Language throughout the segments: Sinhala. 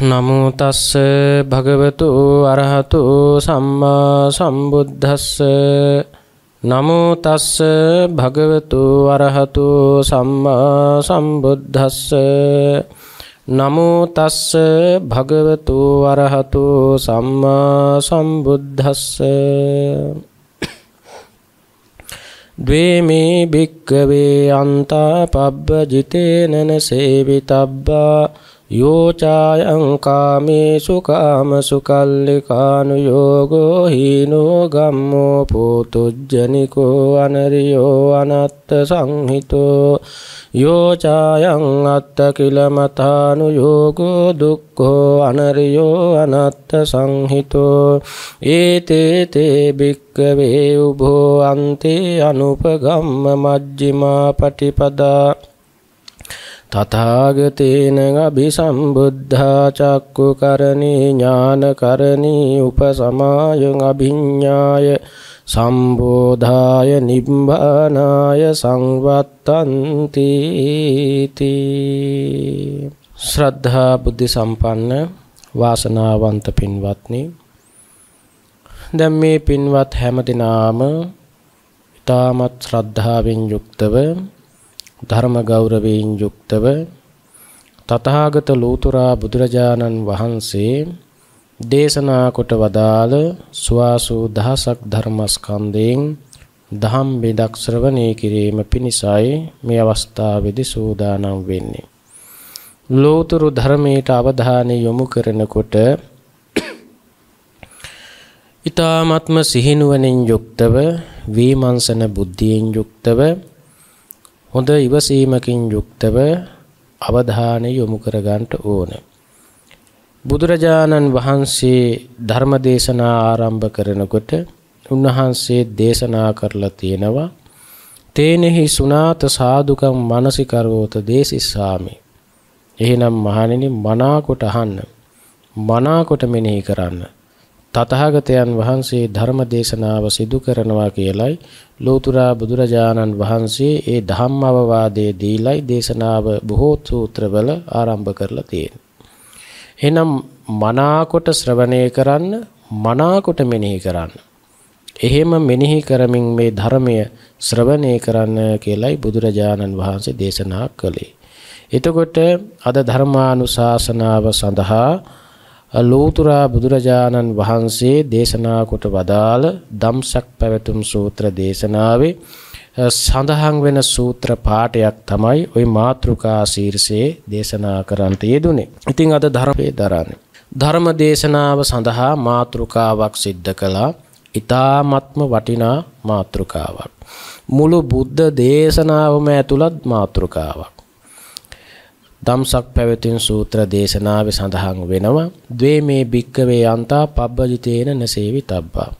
නමෝ තස්ස භගවතු අරහතු සම්මා සම්බුද්දස්ස නමෝ තස්ස භගවතු අරහතු සම්මා සම්බුද්දස්ස නමෝ තස්ස භගවතු අරහතු සම්මා සම්බුද්දස්ස ද්වේමේ භික්කවේ අන්තා පබ්බ ජිතේනන සේවිතබ්බා යෝචායං කාමේසු කාමසුකල්ලිකානු යෝගෝ හීනෝ ගම්මෝ පුතුජ්ජනිකෝ අනරියෝ අනත්ත සංහිතෝ යෝචායං අත්ත කිලමතානු යෝගෝ දුක්ඛෝ අනරියෝ අනත්ත සංහිතෝ ඒතේ තේ භික්කවේ උභෝ අන්තේ අනුපගම්ම මජ්ජිමා පටිපදා තථාගතේන අභිසම්බුද්ධා චක්කුකරණී ඥානකරණී උපසමායං අභිඤ්ඤාය සම්බෝධාය නිබ්බානාය සංවත්තන්ති තී ශ්‍රද්ධා බුද්ධ සම්පන්න වාසනාවන්ත පින්වත්නි දැන් මේ පින්වත් හැම දිනාම ඊටමත් ශ්‍රද්ධාවෙන් යුක්තව ධර්ම ගෞරවයෙන් යුක්තව තථාගත ලෝතුරා බුදුරජාණන් වහන්සේ දේශනා කොට වදාළ සුවාසූ දහසක් ධර්මස්කන්ධයෙන් දහම් බෙදක් ශ්‍රවණය කිරීම පිණිසයි මේ අවස්ථාවේදී සූදානම් වෙන්නේ. ලෝතුරු ධර්මයට අවධානය යොමු කරනකොට ඊ타ත්ම සිහිනුවණින් යුක්තව විමර්ශන බුද්ධියෙන් යුක්තව හොඳ ඉවසීමකින් යුක්තව අවධානය යොමු කරගන්නට ඕන. බුදුරජාණන් වහන්සේ ධර්ම දේශනා ආරම්භ කරනකොට උන්වහන්සේ දේශනා කරලා තියෙනවා තේනෙහි සුනාත සාදුකම් මානසිකරවත දේසිස්සාමි. එහෙනම් මහණෙනි මනාකොට අහන්න. මනාකොට මෙනෙහි කරන්න. තථාගතයන් වහන්සේ ධර්ම දේශනාව සිදු කරනවා කියලයි ලෝතුරා බුදුරජාණන් වහන්සේ ඒ ධම්ම අවවාදයේ දීලයි දේශනාව බොහෝ සූත්‍රවල ආරම්භ කරලා තියෙන්නේ. එහෙනම් මනාකොට ශ්‍රවණය කරන්න, මනාකොට මෙනෙහි කරන්න. එහෙම මෙනෙහි කරමින් මේ ධර්මය ශ්‍රවණය කරන්න කියලයි බුදුරජාණන් වහන්සේ දේශනා කළේ. එතකොට අද ධර්මානුශාසනාව සඳහා ලෝතර බුදුරජාණන් වහන්සේ දේශනා කොට වදාළ ධම්සක් පැවතුම් සූත්‍ර දේශනාවේ සඳහන් වෙන සූත්‍ර පාඨයක් තමයි ওই මාත්‍රුකා ශීර්ෂයේ දේශනා කරන්ට යෙදුනේ. ඉතින් අද ධර්මයේ දරන්නේ. ධර්ම දේශනාව සඳහා මාත්‍රුකාවක් සිද්ධ කළා. ඊ타ත්ම වටිනා මාත්‍රුකාවක්. මුළු බුද්ධ දේශනාවම ඇතුළත් මාත්‍රුකාවක්. දම්සක් පැවතින් සූත්‍ර දේශනාවේ සඳහන් වෙනවා "ද්වේ මේ භික්කවේ යන්තා පබ්බජිතේන නසේවි තබ්බා"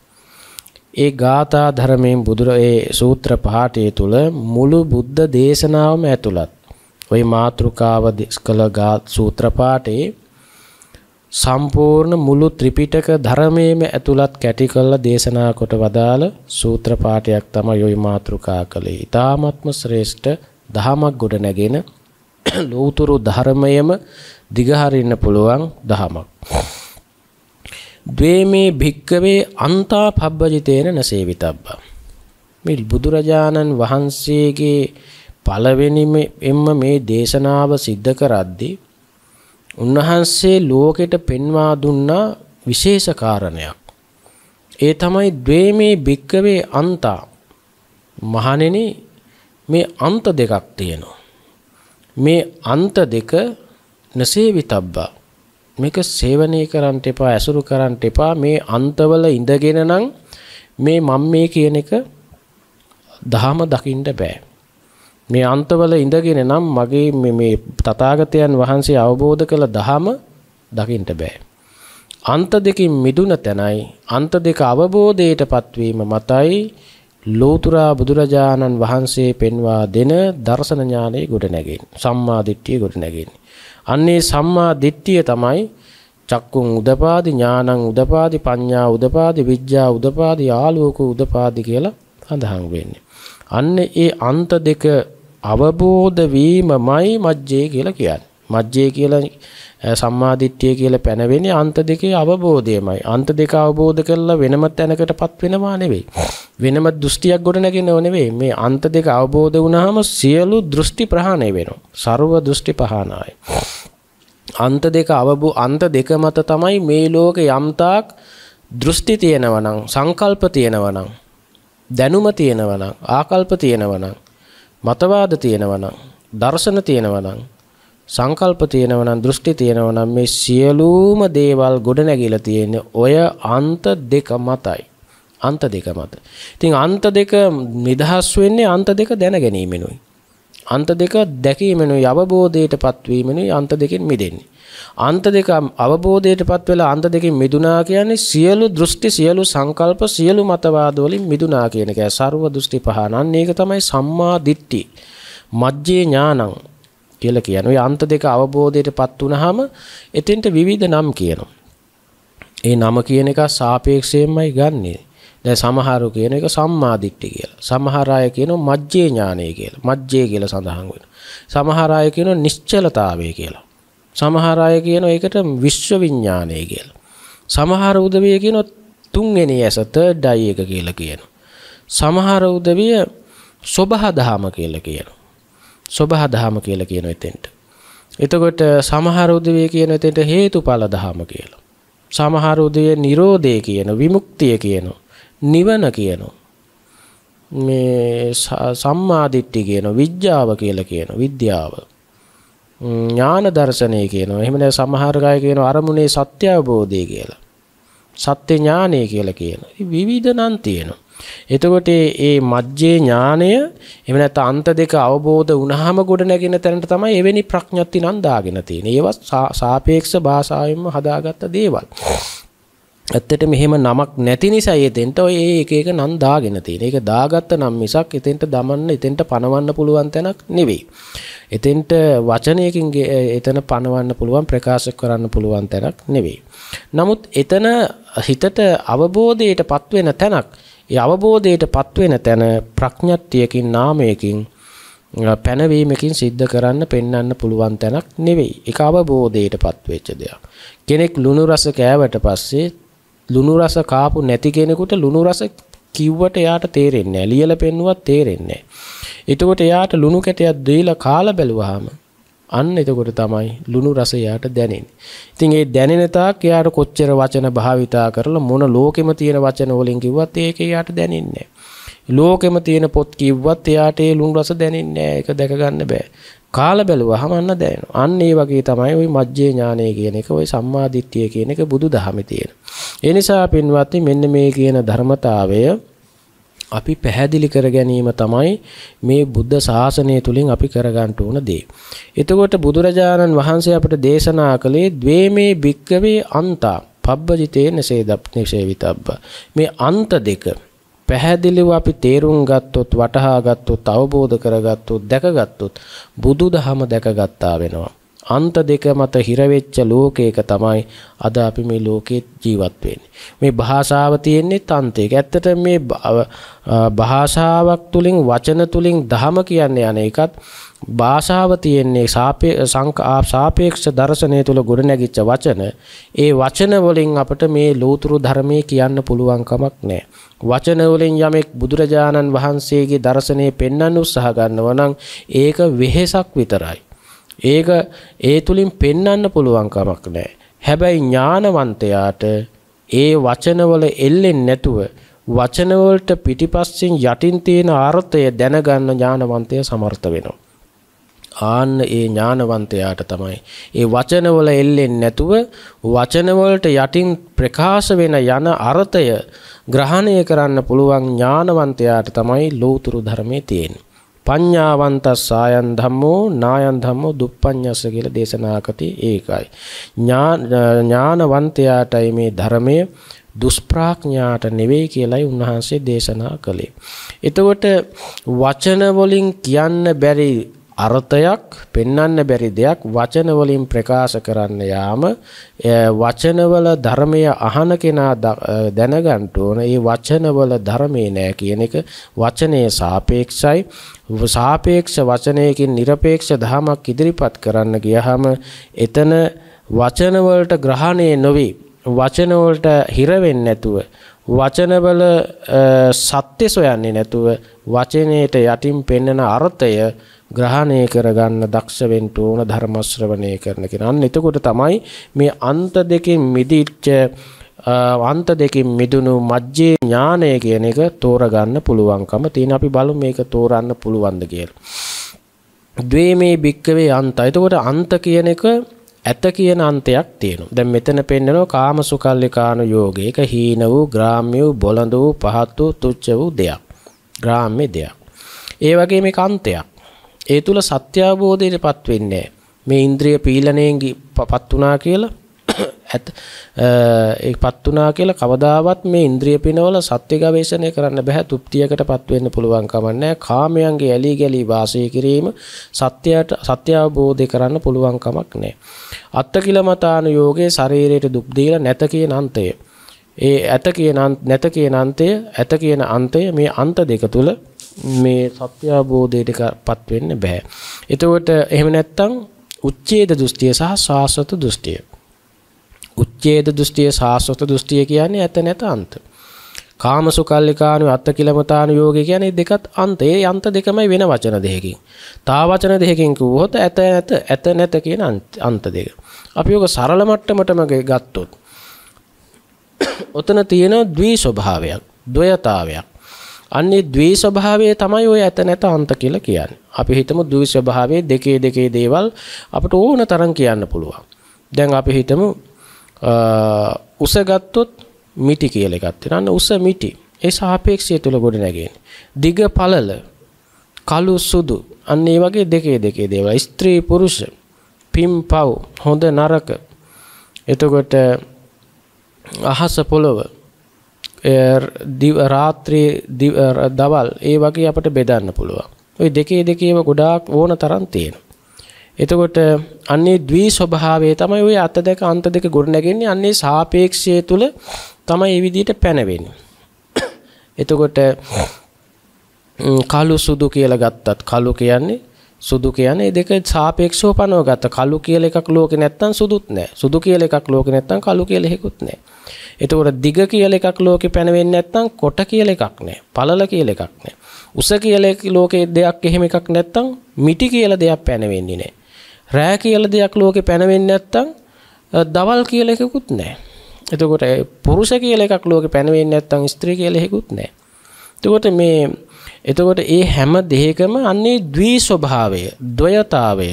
ඒ ගාථා ධර්මයෙන් බුදුර ඒ සූත්‍ර පාඨය තුල මුළු බුද්ධ දේශනාවම ඇතුළත් ওই මාත්‍රිකාව දිස්කල ගාත් සූත්‍ර පාඨේ සම්පූර්ණ මුළු ත්‍රිපිටක ධර්මයේම ඇතුළත් කැටි කරලා දේශනා කොට වදාළ සූත්‍ර පාඨයක් තමයි ওই මාත්‍රිකා කළේ. ඊ타මත්ම ශ්‍රේෂ්ඨ දහමක් ගොඩ නැගෙන ලෝතුරු ධර්මයම දිගහරින්න පුළුවන් දහමක්. ද්වේමේ භික්කවේ අන්තා පබ්බජිතේන නසේවිතබ්බා. මේ බුදුරජාණන් වහන්සේගේ පළවෙනිම එම්ම මේ දේශනාව සිද්ධ කරද්දී උන්වහන්සේ ලෝකෙට පෙන්වා දුන්නා විශේෂ කාරණයක්. ඒ තමයි ද්වේමේ භික්කවේ අන්තා මහණෙනි මේ අන්ත දෙකක් තියෙනවා. මේ අන්ත දෙක නසේවිතබ්බා මේක සේවනය කරන්න එපා ඇසුරු කරන්න එපා මේ අන්තවල ඉඳගෙන නම් මේ මම මේ කියන එක දහම දකින්න බෑ මේ අන්තවල ඉඳගෙන නම් මගේ මේ තථාගතයන් වහන්සේ අවබෝධ කළ දහම දකින්න බෑ අන්ත දෙකින් මිදුන තැනයි අන්ත දෙක අවබෝධයටපත් වීම මතයි ලෝතුරා බුදුරජාණන් වහන්සේ පෙන්වා දෙන දර්ශන ඥානෙ ගොඩ නැගෙන්නේ. සම්මා දිට්ඨිය ගොඩ නැගෙන්නේ. අන්නේ සම්මා දිට්ඨිය තමයි චක්කුන් උදපාදි ඥානං උදපාදි පඤ්ඤා උදපාදි විඥා උදපාදි ආලෝක උදපාදි කියලා සඳහන් වෙන්නේ. අන්න ඒ අන්ත දෙක අවබෝධ වීමමයි මජ්ජේ කියලා කියන්නේ. මජ්ජේ කියලා සම්මාදිට්ඨිය කියලා පැනවෙන්නේ අන්ත දෙකේ අවබෝධයමයි. අන්ත දෙක අවබෝධ කරලා වෙනම තැනකටපත් වෙනවා නෙවෙයි. වෙනම දෘෂ්ටියක් ගොඩනගෙනව නෙවෙයි. මේ අන්ත දෙක අවබෝධ වුණාම සියලු දෘෂ්ටි ප්‍රහාණය වෙනවා. ਸਰව දෘෂ්ටි පහනායි. අන්ත දෙක අවබෝ අන්ත දෙක මත තමයි මේ ලෝක යම්තාක් දෘෂ්ටි තියෙනවනම් සංකල්ප තියෙනවනම් දැනුම තියෙනවනම් ආකල්ප තියෙනවනම් මතවාද තියෙනවනම් දර්ශන තියෙනවනම් සංකල්ප තියෙනවා නම් දෘෂ්ටි තියෙනවා නම් මේ සියලුම දේවල් ගොඩ නැගිලා තියෙන්නේ ඔය අන්ත දෙක මතයි. අන්ත දෙක මත. ඉතින් අන්ත දෙක නිදහස් වෙන්නේ අන්ත දෙක දැනගැනීමෙනුයි. අන්ත දෙක දැකීමෙනුයි අවබෝධයට පත්වීමෙනුයි අන්ත දෙකෙන් මිදෙන්නේ. අන්ත දෙක අවබෝධයටපත් වෙලා අන්ත දෙකෙන් මිදුණා කියන්නේ සියලු දෘෂ්ටි සියලු සංකල්ප සියලු මතවාද වලින් මිදුණා කියන එකයි. ਸਰව දෘෂ්ටි පහනන්. ඒක තමයි සම්මා දිට්ඨි. මජ්ජේ ඥානං කියලා කියන. ওই අන්ත දෙක අවබෝධයටපත් වුනහම එතෙන්ට විවිධ නම් කියනවා. ඒ නම කියන එක සාපේක්ෂයෙන්මයි ගන්නෙ. දැන් සමහරු කියන එක සම්මාදිට්ඨි කියලා. සමහර අය කියනවා මජ්ජේ ඥානය කියලා. මජ්ජේ කියලා සඳහන් වෙනවා. සමහර අය කියනවා නිශ්චලතාවය කියලා. සමහර අය කියනවා ඒකට විශ්ව විඥානය කියලා. සමහර උදවිය කියනවා තුන්වෙනි ඇස තර්ඩ් අය එක කියලා කියනවා. සමහර උදවිය සබහ දහම කියලා කියනවා. සොබහ දහම කියලා කියන එතෙන්ට. එතකොට සමහර උදවිය කියන එතෙන්ට හේතුඵල දහම කියලා. සමහර උදවිය Nirodhe කියන විමුක්තිය කියන නිවන කියනවා. මේ සම්මාදිට්ඨි කියන විද්‍යාව කියලා කියන විද්‍යාව ඥාන දර්ශනය කියනවා එහෙම නැත්නම් සමහර අය කියනවා අරමුණේ සත්‍ය අවබෝධය කියලා සත්‍ය ඥානය කියලා කියන විවිධ නම් තියෙනවා එතකොට ඒ මජ්ජේ ඥානය එහෙම නැත්නම් අන්ත දෙක අවබෝධ වුණාම ගොඩ නැගෙන තැනට තමයි එවැනි ප්‍රඥප්ති නම් දාගෙන තියෙන්නේ. ඒවා සාපේක්ෂ භාෂාවෙන්ම හදාගත්ත දේවල්. ඇත්තට මෙහෙම නමක් නැති නිසා එතෙන්ට ඔය එක එක නම් දාගෙන තියෙන. ඒක දාගත්ත නම් මිසක් එතෙන්ට දමන්න එතෙන්ට පනවන්න පුළුවන් තැනක් නෙවෙයි. එතෙන්ට වචනයකින් එතන පනවන්න පුළුවන් ප්‍රකාශ කරන්න පුළුවන් තැනක් නෙවෙයි. නමුත් එතන හිතට අවබෝධයටපත් වෙන තැනක්. ඒ අවබෝධයටපත් වෙන තැන ප්‍රඥාත්තියකින් නාමයකින් පැනවීමකින් සිද්ධ කරන්න පෙන්වන්න පුළුවන් තැනක් නෙවෙයි. ඒක අවබෝධයටපත් වෙච්ච දෙයක්. කෙනෙක් ලුණු රස කෑවට පස්සේ ලුණු රස කාපු නැති කෙනෙකුට ලුණු රස කිව්වට එයාට තේරෙන්නේ නැහැ. ලියලා පෙන්නුවත් තේරෙන්නේ නැහැ. එතකොට එයාට ලුණු කැටයක් දීලා කාලා බැලුවාම අන්න එතකොට තමයි ලුණු රසය යාට දැනෙන්නේ. ඉතින් ඒ දැනෙන තාක් යාට කොච්චර වචන භාවිතා කරලා මොන ලෝකෙම තියෙන වචන වලින් කිව්වත් ඒක යාට දැනෙන්නේ ලෝකෙම තියෙන පොත් කිව්වත් යාට ඒ ලුණු රස දැනෙන්නේ ඒක දැක ගන්න බෑ. කාල බැලුවහම අන්න දැනෙනවා. අන්න ඒ වගේ තමයි ওই මජ්ජේ ඥානය කියන එක, ওই සම්මාදිට්ඨිය කියන එක බුදුදහමේ තියෙන. ඒ නිසා පින්වත්නි මෙන්න මේ කියන ධර්මතාවය අපි පැහැදිලි කර ගැනීම තමයි මේ බුද්ධ ශාසනය තුලින් අපි කරගන්න ඕන දේ. එතකොට බුදුරජාණන් වහන්සේ අපට දේශනා කළේ ද්වේමේ භික්කවේ අන්තා පබ්බජිතේ නසේදප් නිසේවිතබ්බ. මේ අන්ත දෙක පැහැදිලිව අපි තේරුම් ගත්තොත් වටහා ගත්තොත් අවබෝධ කරගත්තොත් දැකගත්තොත් බුදුදහම දැකගත්තා වෙනවා. අන්ත දෙක මත හිරවෙච්ච ලෝකයක තමයි අද අපි මේ ලෝකේ ජීවත් වෙන්නේ. මේ භාෂාව තියෙන්නේ තන්තයක. ඇත්තට මේ භාෂාවක් තුලින් වචන තුලින් ධම කියන්නේ යන එකත් භාෂාව තියෙන්නේ සාපේක්ෂ දර්ශනය තුළ ගොඩනැගිච්ච වචන. ඒ වචන වලින් අපට මේ ලෝතුරු ධර්මයේ කියන්න පුළුවන් කමක් නැහැ. වචන වලින් යමෙක් බුදුරජාණන් වහන්සේගේ දර්ශනය පෙන්වන්න උත්සාහ ගන්නවා නම් ඒක වෙහෙසක් විතරයි. ඒක ඒ තුලින් පෙන්වන්න පුළුවන් කමක් නැහැ. හැබැයි ඥානවන්තයාට ඒ වචනවල එල්ලෙන්නේ නැතුව වචනවලට පිටිපස්සෙන් යටින් තියෙන අර්ථය දැනගන්න ඥානවන්තය සමර්ථ වෙනවා. ආන්න ඒ ඥානවන්තයාට තමයි ඒ වචනවල එල්ලෙන්නේ නැතුව වචනවලට යටින් ප්‍රකාශ වෙන යන අර්ථය ග්‍රහණය කරන්න පුළුවන් ඥානවන්තයාට තමයි ලෝතුරු ධර්මයේ තියෙන්නේ. පඤ්ඤාවන්තස් ආයන් ධම්මෝ නායන් ධම්මෝ දුප්පඤ්ඤස්ස කියලා දේශනා කති ඒකයි. ඥානවන්තයාටයි මේ ධර්මය දුෂ්ප්‍රාඥාට නෙවෙයි කියලයි උන්වහන්සේ දේශනා කළේ. එතකොට වචන වලින් කියන්න බැරි අර්ථයක් පෙන්වන්න බැරි දෙයක් වචන වලින් ප්‍රකාශ කරන්න යාම වචනවල ධර්මය අහන කෙනා දැනගන්න ඕන මේ වචනවල ධර්මේ නෑ කියන එක වචනයේ සාපේක්ෂයි සාපේක්ෂ වචනයකින් নিরপেক্ষ ධමයක් ඉදිරිපත් කරන්න ගියහම එතන වචන වලට ග්‍රහණය නොවි වචන වලට හිර වෙන්නේ නැතුව වචනවල සත්‍ය සොයන්නේ නැතුව වචනයේට යටින් පෙන්වන අර්ථය ග්‍රහණය කරගන්න දක්ෂ වෙන්න ඕන ධර්ම ශ්‍රවණය කරන කෙනා. අන්න එතකොට තමයි මේ අන්ත දෙකෙන් මිදිච්ච අන්ත දෙකෙන් මිදුණු මජ්ජේ ඥානය කියන එක තෝරගන්න පුළුවන්කම තියෙන අපි බලමු මේක තෝරන්න පුළුවන්ද කියලා. ද්වේමේ භික්කවේ අන්ත. එතකොට අන්ත කියන එක ඇත කියන අන්තයක් තියෙනවා. දැන් මෙතන පෙන්නනවා කාමසුකල්ලිකානු යෝගයක හීන වූ, ග්‍රාම්‍ය වූ, බොළඳ වූ, පහත් වූ, තුච්ච වූ දෙයක්. ග්‍රාම්‍ය දෙයක්. ඒ වගේ මේක අන්තයක්. ඒ තුල සත්‍යාවබෝධයටපත් වෙන්නේ මේ ඉන්ද්‍රිය පීලණයෙන් පත් වුණා කියලා ඇත ඒපත් වුණා කියලා කවදාවත් මේ ඉන්ද්‍රිය පිනවල සත්‍ය ගවේෂණය කරන්න බෑ තෘප්තියකටපත් වෙන්න පුළුවන් කමන්නේ කාමයන්ගේ ඇලී ගැලී වාසය කිරීම සත්‍යයට සත්‍ය අවබෝධය කරන්න පුළුවන් කමක් නැහැ අත්තකිලමතාන යෝගේ ශරීරයට දුක් දීලා නැත කියන අන්තය ඒ ඇත කියන නැත කියන අන්තය ඇත කියන අන්තය මේ අන්ත දෙක තුල මේ සත්‍ය අවබෝධයටපත් වෙන්න බෑ. එතකොට එහෙම නැත්තම් උච්ඡේද දෘෂ්ටිය සහ සාස්වත දෘෂ්ටිය. උච්ඡේද දෘෂ්ටිය සාස්වත දෘෂ්ටිය කියන්නේ ඇත නැත අන්ත. කාම සුකල්ලිකානු අත්ත කිලමතානු යෝගය කියන්නේ දෙකත් අන්ත. ඒ අන්ත දෙකමයි වෙන වචන දෙකකින්. තා වචන දෙකකින් කිව්වොත් ඇත නැත ඇත නැත කියන අන්ත දෙක. අපි ඔක සරල මට්ටමටම ගත්තොත් ඔතන තියෙන ද්වි ස්වභාවයක්, ද්වයතාවයක්. අන්නේ ද්වේ ස්වභාවය තමයි ඔය ඇත නැත අන්ත කියලා කියන්නේ. අපි හිතමු ද්වේ ස්වභාවයේ දෙකේ දෙකේ දේවල් අපට ඕන තරම් කියන්න පුළුවන්. දැන් අපි හිතමු උස ගත්තොත් මිටි කියලා එකක් තියෙනවා. උස මිටි. ඒ සාපේක්ෂය තුල ගොඩ නැගෙන්නේ. දිග පළල කළු සුදු අන්න ඒ වගේ දෙකේ දෙකේ දේවල්. ස්ත්‍රී පුරුෂ පිම් පව් හොඳ නරක එතකොට අහස පොළව Er රාත්‍රී er, දවල් ඒ වගේ අපට බෙදන්න පුළුවන්. ওই දෙකේ දෙකේම ගොඩාක් ඕන තරම් තියෙනවා. එතකොට අන්නේ ද්වි ස්වභාවය තමයි ওই අත දෙක අන්ත දෙක ගොඩනැගෙන්නේ අන්නේ සාපේක්ෂය තුල තමයි මේ විදිහට පැනවෙන්නේ. එතකොට කළු සුදු කියලා ගත්තත් කළු කියන්නේ සුදු කියන්නේ දෙක සාපේක්ෂව පනවගත්ත කළු කියලා එකක් ලෝකේ නැත්තම් සුදුත් නැහැ. සුදු කියලා එකක් ලෝකේ නැත්තම් කළු කියලා එකකුත් නැහැ. එතකොට දිග කියලා එකක් ලෝකේ පැනවෙන්නේ නැත්නම් කොට කියලා එකක් නැහැ. පළල කියලා එකක් නැහැ. උස කියලා ලෝකේ දෙයක් එහෙම එකක් නැත්නම් මිටි කියලා දෙයක් පැනවෙන්නේ නැහැ. රෑ කියලා දෙයක් ලෝකේ පැනවෙන්නේ නැත්නම් දවල් කියලා එකකුත් නැහැ. එතකොට පුරුෂ කියලා එකක් ලෝකේ පැනවෙන්නේ නැත්නම් ස්ත්‍රී කියලා එකකුත් නැහැ. එතකොට මේ එතකොට ඒ හැම දෙයකම අන්නේ ද්වි ස්වභාවය, ද්වයතාවය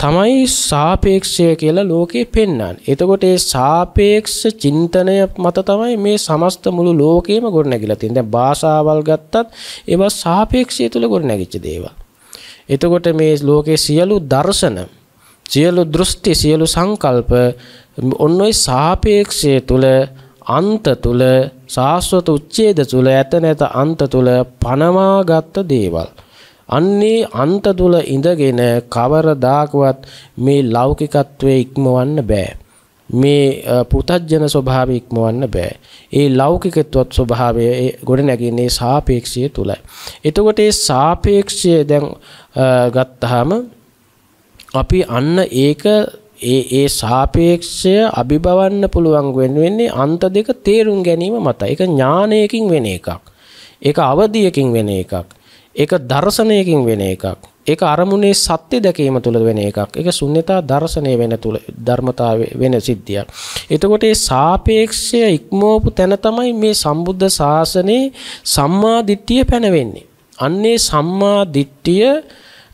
තමයි සාපේක්ෂය කියලා ලෝකේ පෙන්වන්නේ. එතකොට ඒ සාපේක්ෂ චින්තනය මත තමයි මේ සමස්ත මුළු ලෝකෙම ගොඩනැගිලා තියෙන්නේ. දැන් භාෂාවල් ගත්තත් ඒවා සාපේක්ෂය තුල ගොඩනැගිච්ච දේවල්. එතකොට මේ ලෝකේ සියලු දර්ශන, සියලු දෘෂ්ටි, සියලු සංකල්ප ඔන්න ඔය සාපේක්ෂය තුල අන්ත තුල, සාස්වත උච්ඡේද තුල, ඇත නැත අන්ත තුල පනවාගත් දේවල්. අන්නේ අන්ත තුල ඉඳගෙන කවරදාකවත් මේ ලෞකිකත්වයේ ඉක්මවන්න බෑ. මේ පුතජන ස්වභාවය ඉක්මවන්න බෑ. ඒ ලෞකිකත්වත් ස්වභාවය ඒ ගොඩ නැගින්නේ සාපේක්ෂය තුලයි. එතකොට ඒ සාපේක්ෂය දැන් ගත්තාම අපි අන්න ඒක ඒ ඒ සාපේක්ෂය අභිබවන්න පුළුවන් වෙන්නේ අන්ත දෙක තේරුම් ගැනීම මතයි. ඒක ඥානයකින් වෙන එකක්. ඒක අවදියකින් වෙන එකක්. ඒක දර්ශනයකින් වෙන එකක්. ඒක අරමුණේ සත්‍ය දැකීම තුළ වෙන එකක්. ඒක ශුන්්‍යතා දර්ශනය වෙන තුළ ධර්මතාවය වෙන සිද්ධියක්. එතකොට මේ සාපේක්ෂය ඉක්මවපු තැන තමයි මේ සම්බුද්ධ ශාසනයේ සම්මා දිට්ඨිය පැනවෙන්නේ. අන්නේ සම්මා දිට්ඨිය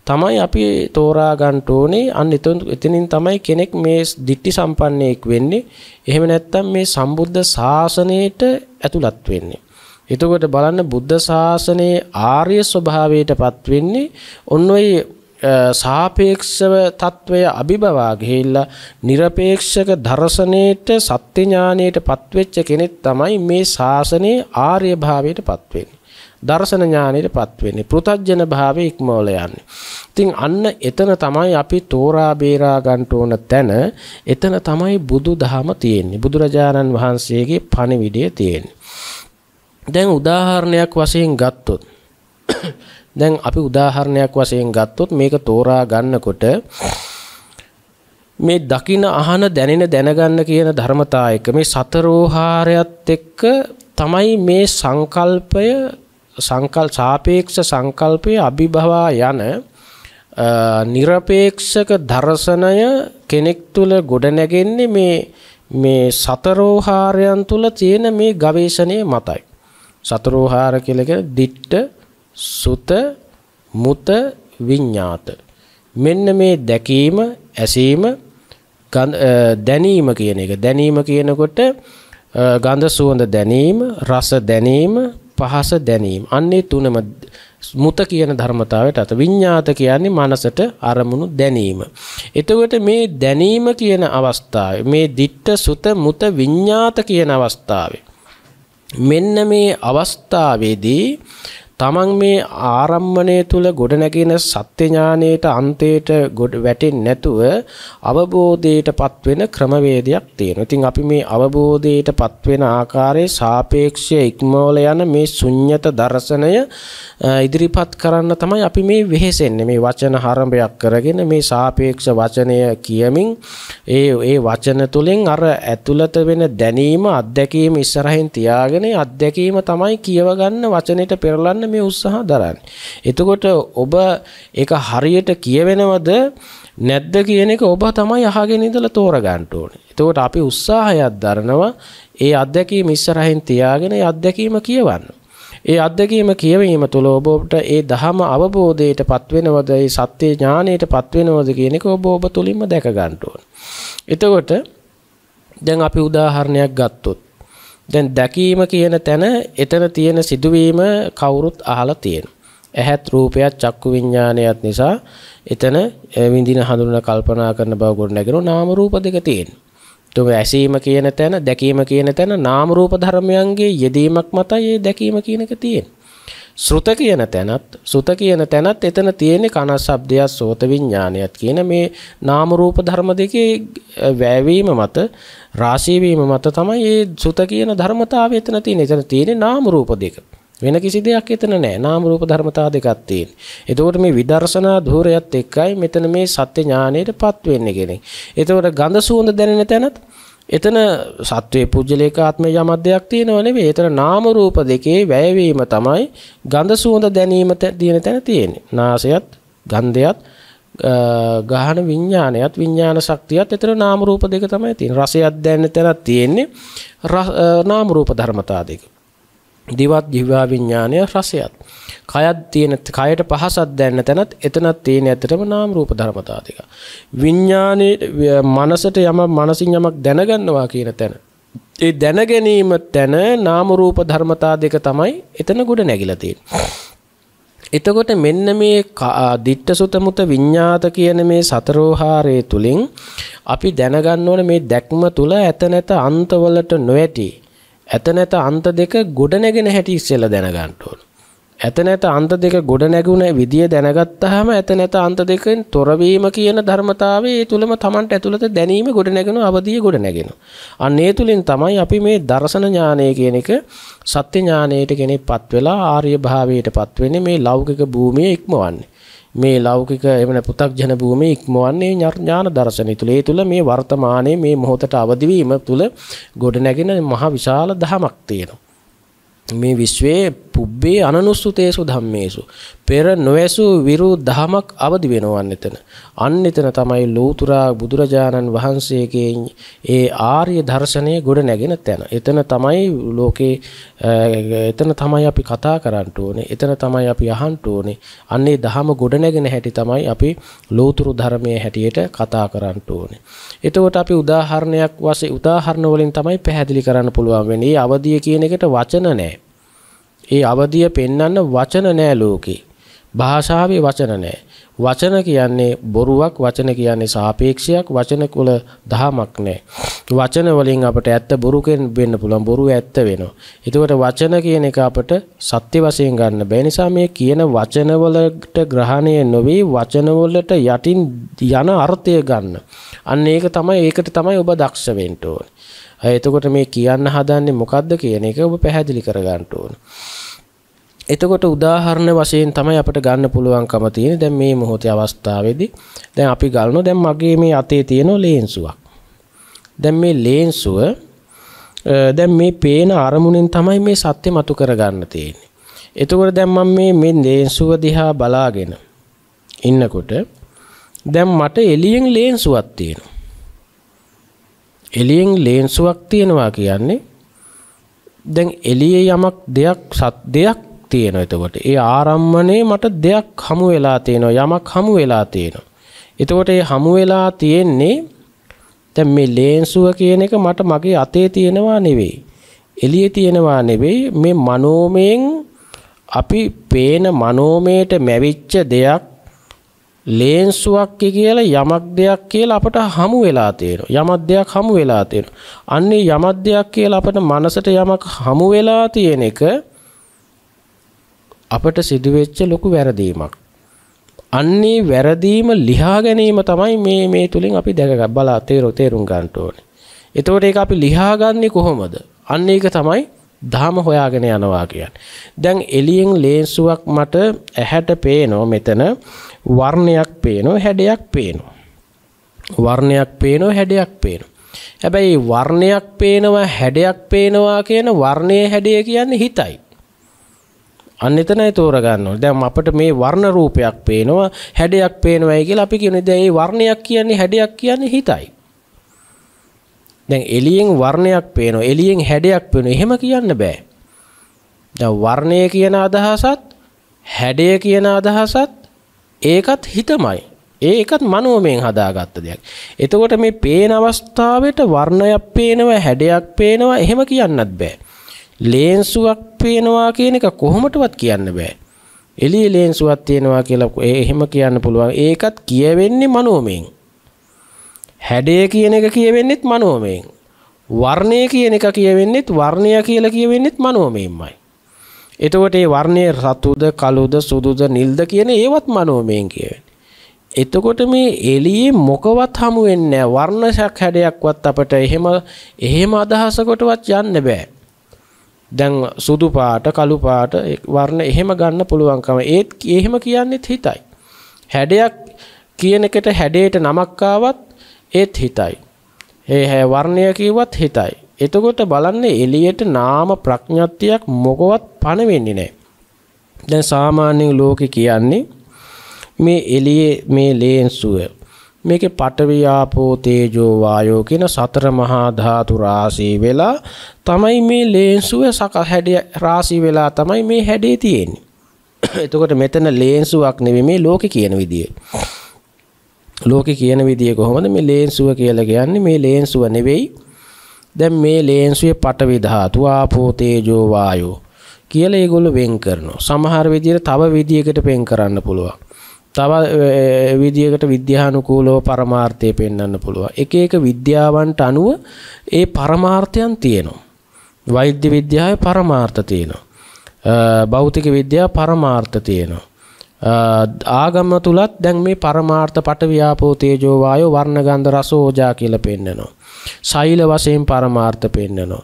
තමයි අපි තෝරා ගන්න ඕනේ. අන්න එතනින් තමයි කෙනෙක් මේ දිට්ටි සම්පන්නයෙක් වෙන්නේ. එහෙම නැත්නම් මේ සම්බුද්ධ ශාසනයට ඇතුළත් වෙන්නේ. එතකොට බලන්න බුද්ධ ශාසනයේ ආර්ය ස්වභාවයටපත් වෙන්නේ ඔන්න ඔය සාපේක්ෂව తත්වය අභිබවා ගිහිල්ලා নিরপেক্ষක දර්ශනයේට සත්‍ය ඥානයටපත් වෙච්ච කෙනෙක් තමයි මේ ශාසනයේ ආර්ය භාවයටපත් වෙන්නේ. දර්ශන ඥානෙටපත් වෙන්නේ පෘතජන භාවයේ ඉක්මවල යන්නේ. ඉතින් අන්න එතන තමයි අපි තෝරා බේරා ගන්න ඕන තැන. එතන තමයි බුදුදහම තියෙන්නේ. බුදුරජාණන් වහන්සේගේ පණිවිඩය තියෙන්නේ. දැන් උදාහරණයක් වශයෙන් ගත්තොත් දැන් අපි උදාහරණයක් වශයෙන් ගත්තොත් මේක තෝරා ගන්නකොට මේ දකින අහන දැනෙන දැනගන්න කියන ධර්මතා එක මේ සතරෝහාරයත් එක්ක තමයි මේ සංකල්පය සංකල් සාපේක්ෂ සංකල්පයේ අභිභවා යන নিরপেক্ষක දර්ශනය කෙනෙක් තුල ගොඩ නැගෙන්නේ මේ මේ සතරෝහාරයන් තුල තියෙන මේ ගවේෂණයේ මතයි සතරෝහාර කියලා කියන්නේ දිට්ඨ සුත මුත විඤ්ඤාත මෙන්න මේ දැකීම ඇසීම දැනීම කියන එක දැනීම කියනකොට ගඳ සුවඳ දැනීම රස දැනීම පහස දැනීම අන්නේ තුනම මුත කියන ධර්මතාවයට අත විඤ්ඤාත කියන්නේ මනසට අරමුණු දැනීම. එතකොට මේ දැනීම කියන අවස්ථාවේ මේ ditta සුත මුත විඤ්ඤාත කියන අවස්ථාවේ මෙන්න මේ අවස්ථාවේදී තමන් මේ ආරම්මණය තුල ගොඩනැගෙන සත්‍ය ඥානයේට අන්තයට ගොඩ වැටෙන්නේ නැතුව අවබෝධයටපත් වෙන ක්‍රමවේදයක් තියෙනවා. ඉතින් අපි මේ අවබෝධයටපත් වෙන ආකාරයේ සාපේක්ෂය ඉක්මවල යන මේ ශුන්්‍යත දර්ශනය ඉදිරිපත් කරන්න තමයි අපි මේ වෙහෙසෙන්නේ. මේ වචන හරඹයක් කරගෙන මේ සාපේක්ෂ වචනය කියමින් ඒ ඒ වචන තුලින් අර ඇතුළත වෙන දැනීම අත්දැකීම ඉස්සරහින් තියාගෙන අත්දැකීම තමයි කියව ගන්න වචනෙට පෙරලන්න මේ උත්සාහ දරන්නේ. එතකොට ඔබ ඒක හරියට කියවෙනවද නැද්ද කියන එක ඔබ තමයි අහගෙන ඉඳලා තෝරගන්න ඕනේ. එතකොට අපි උත්සාහයක් දරනවා ඒ අත්දැකීම ඉස්සරහින් තියාගෙන ඒ අත්දැකීම කියවන්න. ඒ අත්දැකීම කියවීම තුළ ඔබ ඔබට ඒ දහම අවබෝධයට පත්වෙනවද ඒ සත්‍ය ඥානයට පත්වෙනවද කියන එක ඔබ ඔබ තුලින්ම දැක ගන්න ඕන. එතකොට දැන් අපි උදාහරණයක් ගත්තොත් දැන් දැකීම කියන තැන එතන තියෙන සිදුවීම කවුරුත් අහලා තියෙනවා. ඇහත් රූපයත් චක්කු විඤ්ඤාණයත් නිසා එතන විඳින හඳුනන කල්පනා කරන බව ගොඩ නැගෙනවා නාම රූප දෙක තියෙනවා. තුම ඇසීම කියන තැන දැකීම කියන තැන නාම රූප ධර්මයන්ගේ යෙදීමක් මතයි මේ දැකීම කියන එක තියෙන්නේ. ශ්‍රුත කියන තැනත් සුත කියන තැනත් එතන තියෙන කන ශබ්දයක් සෝත විඥානයත් කියන මේ නාම රූප ධර්ම දෙකේ වැවීම මත රාශී වීම මත තමයි මේ සුත කියන ධර්මතාවය එතන තියෙන්නේ. එතන තියෙන්නේ නාම රූප දෙක. වෙන කිසි දෙයක් එතන නැහැ. නාම රූප ධර්මතා දෙකක් තියෙන. එතකොට මේ විදර්ශනා ධූරයත් එක්කයි මෙතන මේ සත්‍ය ඥානයටපත් වෙන්නේ කියන්නේ. එතකොට ගඳ සුවඳ දැනෙන තැනත් එතන සත්වයේ පුජ්‍යලේක ආත්ම යමද්දයක් තියෙනව නෙවෙයි. එතන නාම රූප දෙකේ වැයවීම තමයි ගඳ සුවඳ දැනීම තියෙන තැන තියෙන්නේ. නාසයත් ගන්ධයත් ගහන විඥානයත් විඥාන ශක්තියත් එතන නාම රූප දෙක තමයි තියෙන්නේ. රසයත් දැනෙන තැනක් තියෙන්නේ නාම රූප ධර්මතා දෙක. දිවත් ජීවා විඥානය රසයත්. කයත් තියෙන කයට පහසක් දැන්න තැනත් එතනත් තියෙන ඇත්තටම නාම රූප ධර්මතා ටික. විඥානයේ මනසට යම මනසින් යමක් දැනගන්නවා කියන තැන. ඒ දැන ගැනීම තැන නාම රූප ධර්මතා දෙක තමයි එතන ගොඩ නැගිලා තියෙන්නේ. එතකොට මෙන්න මේ ditta sutta mutta විඤ්ඤාත කියන මේ සතරෝහාරයේ තුලින් අපි දැනගන්න ඕනේ මේ දැක්ම තුල ඇත නැත අන්තවලට නොඇටි ඇත නැත අන්ත දෙක ගොඩ නැගෙන හැටි ඉස්සෙල්ලා දැනගන්න ඕනේ. ඇත නැත අන්ත දෙක ගොඩ නැගුණ විදිය දැනගත්තාම ඇත නැත අන්ත දෙකෙන් තොරවීම කියන ධර්මතාවය ඒ තුලම Tamanට ඇතුළත දැනීම ගොඩ නැගෙන අවදිය ගොඩ නැගෙන. අන්න ඒ තුලින් තමයි අපි මේ දර්ශන ඥානය කියන එක සත්‍ය ඥානයට කෙනෙක්පත් වෙලා ආර්ය භාවයටපත් වෙන්නේ මේ ලෞකික භූමිය ඉක්මවන්නේ. මේ ලෞකික එවන පු탁ජන භූමියේ ඉක්මවන්නේ ඥාන දර්ශනය තුල. ඒ තුල මේ වර්තමානයේ මේ මොහොතට අවදි තුල ගොඩ නැගෙන මහ විශාල දහමක් තියෙනවා. මේ විශ්වයේ පුබ්බේ අනනුස්සුතේසු ධම්මේසු පෙර නොඇසු විරු දහමක් අවදි වෙනවන් එතන අන්න එතන තමයි ලෝතුරා බුදුරජාණන් වහන්සේගේ ඒ ආර්ය දර්ශනය ගොඩ නැගෙන තැන එතන තමයි ලෝකේ එතන තමයි අපි කතා කරන්න ඕනේ එතන තමයි අපි අහන්න ඕනේ අන්නේ දහම ගොඩ නැගෙන හැටි තමයි අපි ලෝතුරු ධර්මයේ හැටියට කතා කරන්න ඕනේ එතකොට අපි උදාහරණයක් වශයෙන් උදාහරණ වලින් තමයි පැහැදිලි කරන්න පුළුවන් වෙන්නේ අවදිය කියන එකට වචන නැහැ ඒ අවදිය පෙන්වන්න වචන නෑ ලෝකේ. භාෂාවේ වචන නෑ. වචන කියන්නේ බොරුවක්, වචන කියන්නේ සාපේක්ෂයක්, වචන කුල දහමක් නෑ. වචන වලින් අපට ඇත්ත බොරුකෙන් වෙන්න පුළුවන්, බොරුව ඇත්ත වෙනවා. ඒකට වචන කියන එක අපට සත්‍ය වශයෙන් ගන්න බැහැ. නිසා මේ කියන වචන වලට ග්‍රහණය නොවේ වචන වලට යටින් යන අර්ථය ගන්න. අන්න ඒක තමයි ඒකට තමයි ඔබ දක්ෂ වෙන්න ඕනේ. එතකොට මේ කියන්න හදන්නේ මොකද්ද කියන එක ඔබ පැහැදිලි කරගන්න ඕනේ. එතකොට උදාහරණ වශයෙන් තමයි අපිට ගන්න පුළුවන්කම තියෙන්නේ. දැන් මේ මොහොතේ අවස්ථාවේදී දැන් අපි ගන්නවා දැන් මගේ මේ අතේ තියෙන ලේන්සුවක්. දැන් මේ ලේන්සුව දැන් මේ පේන අරමුණෙන් තමයි මේ සත්‍ය මතු කරගන්න තියෙන්නේ. එතකොට දැන් මම මේ මේ ලේන්සුව දිහා බලාගෙන ඉන්නකොට දැන් මට එළියෙන් ලේන්සුවක් තියෙනවා. එළියෙන් ලේන්සුවක් තියෙනවා කියන්නේ දැන් එළියේ යමක් දෙයක් සත් දෙයක් තියෙනවා එතකොට. ඒ ආරම්මනේ මට දෙයක් හමු වෙලා තියෙනවා යමක් හමු වෙලා තියෙනවා. එතකොට ඒ හමු වෙලා තියෙන්නේ දැන් මේ ලේන්සුව කියන එක මට මගේ අතේ තියෙනවා නෙවෙයි. එළියේ තියෙනවා නෙවෙයි මේ මනෝමයෙන් අපි පේන මනෝමයට මැවිච්ච දෙයක් ලේන්සුවක් කියලා යමක් දෙයක් කියලා අපට හමු වෙලා තියෙනවා. යමක් දෙයක් හමු වෙලා තියෙනවා. අන්නේ යමක් දෙයක් කියලා අපට මනසට යමක් හමු වෙලා තියෙන එක අපට සිදුවෙච්ච ලොකු වැරදීමක්. අන්නේ වැරදීම ලිහා ගැනීම තමයි මේ මේ තුලින් අපි දැක බලා තේරෝ තේරුම් ගන්න ඕනේ. එතකොට ඒක අපි ලිහා ගන්නෙ කොහොමද? අන්න ඒක තමයි ධාම හොයාගෙන යනවා කියන්නේ. දැන් එළියෙන් ලේන්සුවක් මට ඇහැට පේනවා මෙතන වර්ණයක් පේනවා හැඩයක් පේනවා. වර්ණයක් පේනවා හැඩයක් පේනවා. හැබැයි වර්ණයක් පේනවා හැඩයක් පේනවා කියන වර්ණයේ හැඩය කියන්නේ හිතයි. අන්න එතනයි තෝරගන්න ඕනේ. දැන් අපිට මේ වර්ණ රූපයක් පේනවා, හැඩයක් පේනවායි කියලා අපි කියන්නේ දැන් මේ වර්ණයක් කියන්නේ හැඩයක් කියන්නේ හිතයි. දැන් එළියෙන් වර්ණයක් පේනවා, එළියෙන් හැඩයක් පේනවා. එහෙම කියන්න බෑ. දැන් වර්ණය කියන අදහසත්, හැඩය කියන අදහසත් ඒකත් හිතමයි. ඒකත් මනෝමයෙන් හදාගත්ත දෙයක්. එතකොට මේ පේන අවස්ථාවෙට වර්ණයක් පේනවා, හැඩයක් පේනවා එහෙම කියන්නත් බෑ. ලේන්සුවක් පේනවා කියන එක කොහොමටවත් කියන්න බෑ. එළියේ ලේන්සුවක් තියෙනවා කියලා එහෙම කියන්න පුළුවන්. ඒකත් කියවෙන්නේ මනෝමයෙන්. හැඩය කියන එක කියවෙන්නේත් මනෝමයෙන්. වර්ණය කියන එක කියවෙන්නේත් වර්ණය කියලා කියවෙන්නේත් මනෝමයෙන්මයි. එතකොට මේ වර්ණයේ රතුද, කළුද, සුදුද, නිල්ද කියන ඒවත් මනෝමයෙන් කියවෙන්නේ. එතකොට මේ එළියේ මොකවත් හමු වෙන්නේ නැහැ. වර්ණයක් හැඩයක්වත් අපට එහෙම එහෙම අදහසකටවත් යන්න බෑ. දැන් සුදු පාට කළු පාට වර්ණ එහෙම ගන්න පුළුවන්කම ඒත් එහෙම කියන්නේත් හිතයි. හැඩයක් කියන එකට හැඩයට නමක් ඒත් හිතයි. ඒ වර්ණය කිව්වත් හිතයි. එතකොට බලන්නේ එළියට නාම ප්‍රඥාත්තියක් මොකවත් පණ වෙන්නේ නැහැ. දැන් සාමාන්‍යයෙන් ලෝකේ කියන්නේ මේ එළියේ මේ ලේන්සුවේ මේකේ පඨවි ආපෝ තේජෝ වායෝ කියන සතර මහා ධාතු රාශී වෙලා තමයි මේ ලේන්සුව සක හැඩය රාශී වෙලා තමයි මේ හැඩේ තියෙන්නේ. එතකොට මෙතන ලේන්සුවක් නෙවෙයි මේ ලෝකේ කියන විදිය. ලෝකේ කියන විදිය කොහොමද මේ ලේන්සුව කියලා කියන්නේ මේ ලේන්සුව නෙවෙයි. දැන් මේ ලේන්සුවේ පඨවි ධාතු ආපෝ තේජෝ වායෝ කියලා ඒගොල්ලෝ වෙන් කරනවා. සමහර විදියට තව විදියකට වෙන් කරන්න පුළුවන්. තව විදියකට විද්‍යානුකූලව පරමාර්ථය පෙන්වන්න පුළුවන්. එක එක විද්‍යාවන්ට අනුව ඒ පරමාර්ථයන් තියෙනවා. වෛද්‍ය විද්‍යාවේ පරමාර්ථ තියෙනවා. භෞතික විද්‍යාව පරමාර්ථ තියෙනවා. ආගම තුලත් දැන් මේ පරමාර්ථ පටවියාපෝ තේජෝ වායෝ වර්ණ ගන්ධ රස ඕජා කියලා පෙන්නනවා. සෛල වශයෙන් පරමාර්ථ පෙන්නනවා.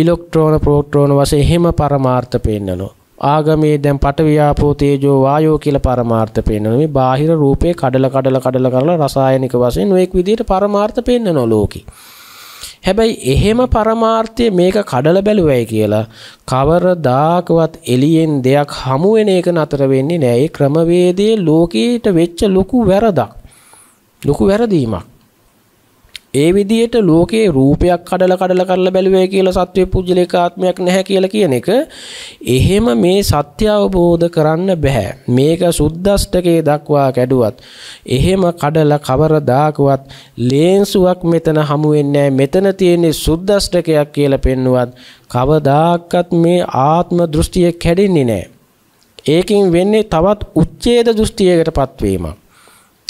ඉලෙක්ට්‍රෝන ප්‍රෝටෝන වශයෙන් එහෙම පරමාර්ථ පෙන්නනවා. ආගමේ දැන් පටවියාපෝ තේජෝ වායෝ කියලා පරමාර්ථ පෙන්වනවා. මේ බාහිර රූපේ කඩලා කඩලා කඩලා කරලා රසායනික වශයෙන් ඔයෙක් විදිහට පරමාර්ථ පෙන්වනවා ලෝකේ. හැබැයි එහෙම පරමාර්ථය මේක කඩලා බැලුවයි කියලා කවරදාකවත් එළියෙන් දෙයක් හමු වෙන එක නතර වෙන්නේ නැහැ. ඒ ක්‍රමවේදයේ ලෝකීට වෙච්ච ලොකු වැරදක්. ලොකු වැරදීමක්. ඒ විදිහට ලෝකේ රූපයක් කඩල කඩල කරලා බැලුවේ කියලා සත්‍ය පුජ්‍යලේක ආත්මයක් නැහැ කියලා කියන එක එහෙම මේ සත්‍ය අවබෝධ කරන්න බෑ මේක සුද්දෂ්ටකේ දක්වා කැඩුවත් එහෙම කඩල කවරදාකවත් ලේන්සුවක් මෙතන හමු වෙන්නේ මෙතන තියෙන්නේ සුද්දෂ්ටකයක් කියලා පෙන්නුවත් කවදාකවත් මේ ආත්ම දෘෂ්ටිය කැඩෙන්නේ නැහැ ඒකින් වෙන්නේ තවත් උච්ඡේද දෘෂ්ටියකටපත් වීමක්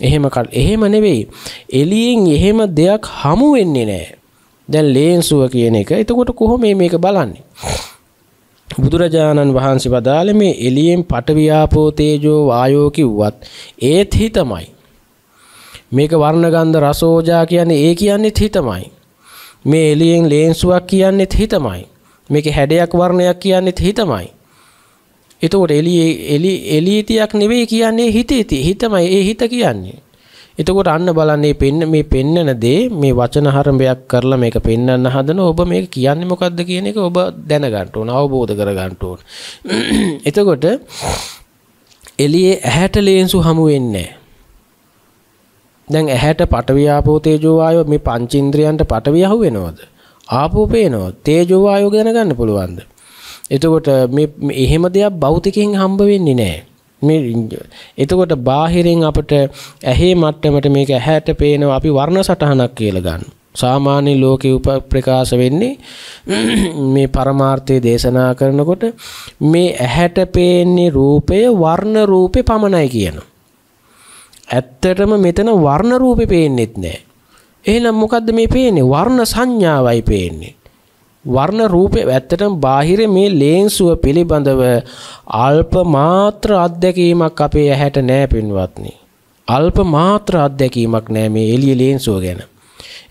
එහෙම එහෙම නෙවෙයි එලියෙන් එහෙම දෙයක් හමු වෙන්නේ නෑ දැන් ලේන්සුව කියන එක එතකොට කොහොම මේක බලන්නේ බුදුරජාණන් වහන්සේ වදාළ මේ එළියෙන් පටවියාපෝ තේජෝ වායෝ කිව්වත් ඒත් හිතමයි මේක වර්ණගන්ධ රසෝජා කියන්නේ ඒ කියන්නේත් හිතමයි මේ එළියෙන් ලේන්සුවක් කියන්නේත් හිතමයි මේක හැඩයක් වර්ණයක් කියන්නේත් හිතමයි එතකොට එළියේ එළි එළියතියක් නෙවෙයි කියන්නේ හිතේ තිය. හිතමයි ඒ හිත කියන්නේ. එතකොට අන්න බලන්නේ පෙන්න මේ පෙන්නන දේ මේ වචන හරඹයක් කරලා මේක පෙන්වන්න හදන ඔබ මේක කියන්නේ මොකද්ද කියන එක ඔබ දැනගන්න ඕන අවබෝධ කරගන්න ඕන. එතකොට එළියේ ඇහැට ලේන්සු හමු වෙන්නේ දැන් ඇහැට පටවිය ආපෝ තේජෝ වායෝ මේ පංචේන්ද්‍රයන්ට පටවිය අහුවෙනවද? ආපෝ පේනවද? තේජෝ වායෝ දැනගන්න පුළුවන්ද? එතකොට එහෙම දෙයක් බෞතිකයෙන් හම්බ වෙන්නේ නෑ. එතකොට බාහිරෙන් අපට ඇහේ මට්ටමට මේක ඇහැට පේනවා අපි වර්ණ සටහනක් කියලා ගන්න. සාමාන්‍ය ලෝකේ උප ප්‍රකාශ වෙන්නේ මේ පරමාර්ථය දේශනා කරනකොට මේ ඇහැට පේන්නේ රූපය වර්ණ රූපේ පමණයි කියනවා. ඇත්තටම මෙතන වර්ණ රූපේ පේන්නෙත් නෑ. එහෙනම් මොකද්ද මේ පේන්නේ? වර්ණ සංඥාවයි පේන්නේ. වර්ණ රූපේ ඇත්තටම බාහිර මේ ලේන්සුව පිළිබඳව අල්ප මාත්‍ර අත්දැකීමක් අපේ ඇහැට නෑ පින්වත්නි. අල්ප මාත්‍ර අත්දැකීමක් නෑ මේ එළිය ලේන්සුව ගැන.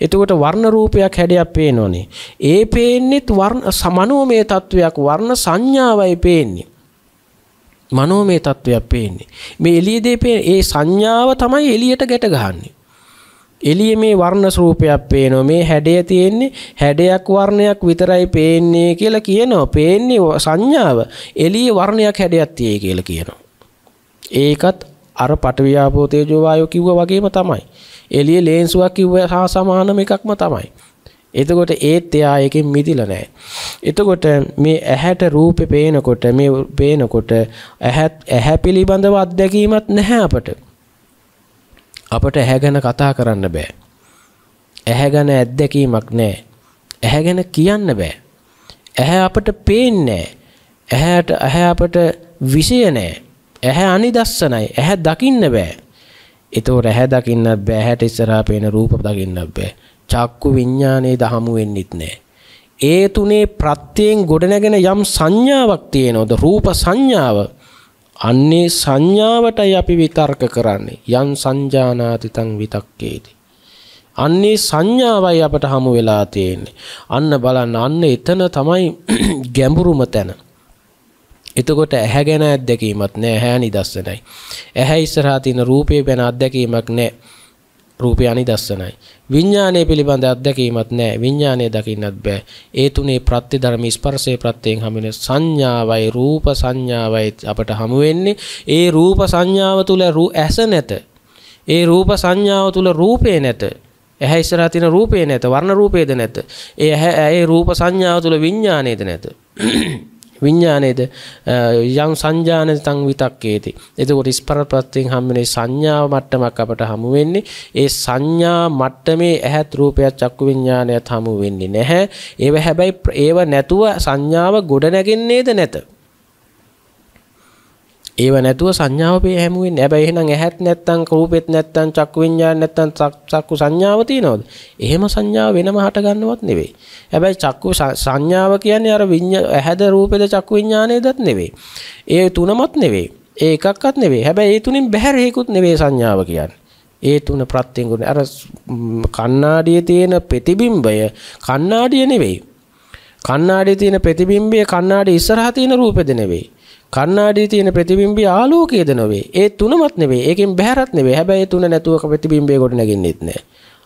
එතකොට වර්ණ රූපයක් හැඩයක් පේනෝනේ. ඒ පේන්නෙත් වර්ණ සමනෝමය තත්වයක් වර්ණ සංඥාවයි පේන්නේ. මනෝමය තත්වයක් පේන්නේ. මේ එළියේදී ඒ සංඥාව තමයි එළියට ගැට ගහන්නේ. එළිය මේ වර්ණ ස්වරූපයක් පේනවා මේ හැඩය තියෙන්නේ හැඩයක් වර්ණයක් විතරයි පේන්නේ කියලා කියනවා පේන්නේ සංඥාව එළිය වර්ණයක් හැඩයක් තියෙයි කියලා කියනවා ඒකත් අර පටවියාපෝ තේජෝ වායෝ කිව්වා වගේම තමයි එළිය ලේන්සුවක් කිව්වා හා සමානම එකක්ම තමයි එතකොට ඒත් එයා එකෙන් මිදිලා නැහැ. එතකොට මේ ඇහැට රූපේ පේනකොට මේ පේනකොට ඇහැ ඇහැ පිළිබඳව අත්දැකීමක් නැහැ අපට. අපට ඇහැ ගැන කතා කරන්න බෑ. ඇහැ ගැන ඇත්දැකීමක් නෑ. ඇහැ ගැන කියන්න බෑ. ඇහැ අපට පේන්නේ ඇහැට ඇහැ අපට විෂය නෑ. ඇහැ අනිදස්සනයි. ඇහැ දකින්න බෑ. එතෝ රැහැ දකින්න බෑ හැට ඉස්සරහා පේන රූප දකින්න බෑ. චක්කු විඤ්ඤාණය දහමු වෙන්නෙත් නෑ. ඒ තුනේ ප්‍රත්‍යයෙන් ගොඩනැගෙන යම් සංඥාවක් තියෙනවද රූප සංඥාව අන්නේ සංඥාවටයි අපි විතර්ක කරන්නේ. යන් සංජානාතිතං විතක්කේති. අන්නේ සංඥාවයි අපට හමු වෙලා තියෙන්නේ. අන්න බලන්න අන්න එතන තමයි ගැඹුරුම තැන. එතකොට ඇහැ ගැන අත්දැකීමක් නෑ ඇහැ නිදස්සනයි. ඇහැ ඉස්සරහා තියෙන රූපේ ගැන අත්දැකීමක් නෑ. රූපය අනිදස්සනයි. විඥානය පිළිබඳ අත්දැකීමක් නැහැ. විඥානය දකින්නත් බෑ. ඒ තුනේ ප්‍රත්‍ය ධර්ම ස්පර්ශයේ ප්‍රත්‍යයෙන් හමුවෙන සංඥාවයි රූප සංඥාවයි අපට හමු ඒ රූප සංඥාව තුල ඇස නැත. ඒ රූප සංඥාව තුල රූපේ නැත. ඇහැ ඉස්සරහා තියෙන රූපේ නැත. වර්ණ රූපේද නැත. ඒ ඇහැ ඒ රූප සංඥාව තුල විඥානේද නැත. විඥානයේද යම් සංජාන තං විතක්කේති. එතකොට ස්පර ප්‍රත්‍යයෙන් හම්බෙන සංඥාව මට්ටමක් අපට හමු වෙන්නේ. ඒ සංඥා මට්ටමේ ඇහත් රූපයක් චක්කු විඥානයත් හමු වෙන්නේ නැහැ. ඒව හැබැයි ඒව නැතුව සංඥාව ගොඩ නැගෙන්නේද නැත. ඒව නැතුව සංඥාව පේ හැමුවේ නැබැයි එහෙනම් ඇහත් නැත්තම් රූපෙත් නැත්තම් චක්කු විඤ්ඤාණ නැත්තම් චක්කු සංඥාව තියනවද? එහෙම සංඥාව වෙනම හට ගන්නවත් නෙවෙයි. හැබැයි චක්කු සංඥාව කියන්නේ අර ඇහැද රූපෙද චක්කු විඤ්ඤාණයදත් නෙවෙයි. ඒ තුනමත් නෙවෙයි. ඒ එකක්වත් නෙවෙයි. හැබැයි ඒ තුنين බැහැර හේකුත් නෙවෙයි සංඥාව කියන්නේ. ඒ තුන ප්‍රත්‍යයෙන් ගුණ අර කණ්ණාඩියේ තියෙන ප්‍රතිබිම්බය කණ්ණාඩිය නෙවෙයි. කණ්ණාඩියේ තියෙන ප්‍රතිබිම්බය කණ්ණාඩිය ඉස්සරහා තියෙන රූපෙද නෙවෙයි. කන්නාඩියේ තියෙන ප්‍රතිබිම්බය ආලෝකයේද නොවේ. ඒ තුනමත් නෙවෙයි. ඒකෙන් බැහැරත් නෙවෙයි. හැබැයි ඒ තුන නැතුව ප්‍රතිබිම්බය ගොඩ නැගින්නෙත් නෑ.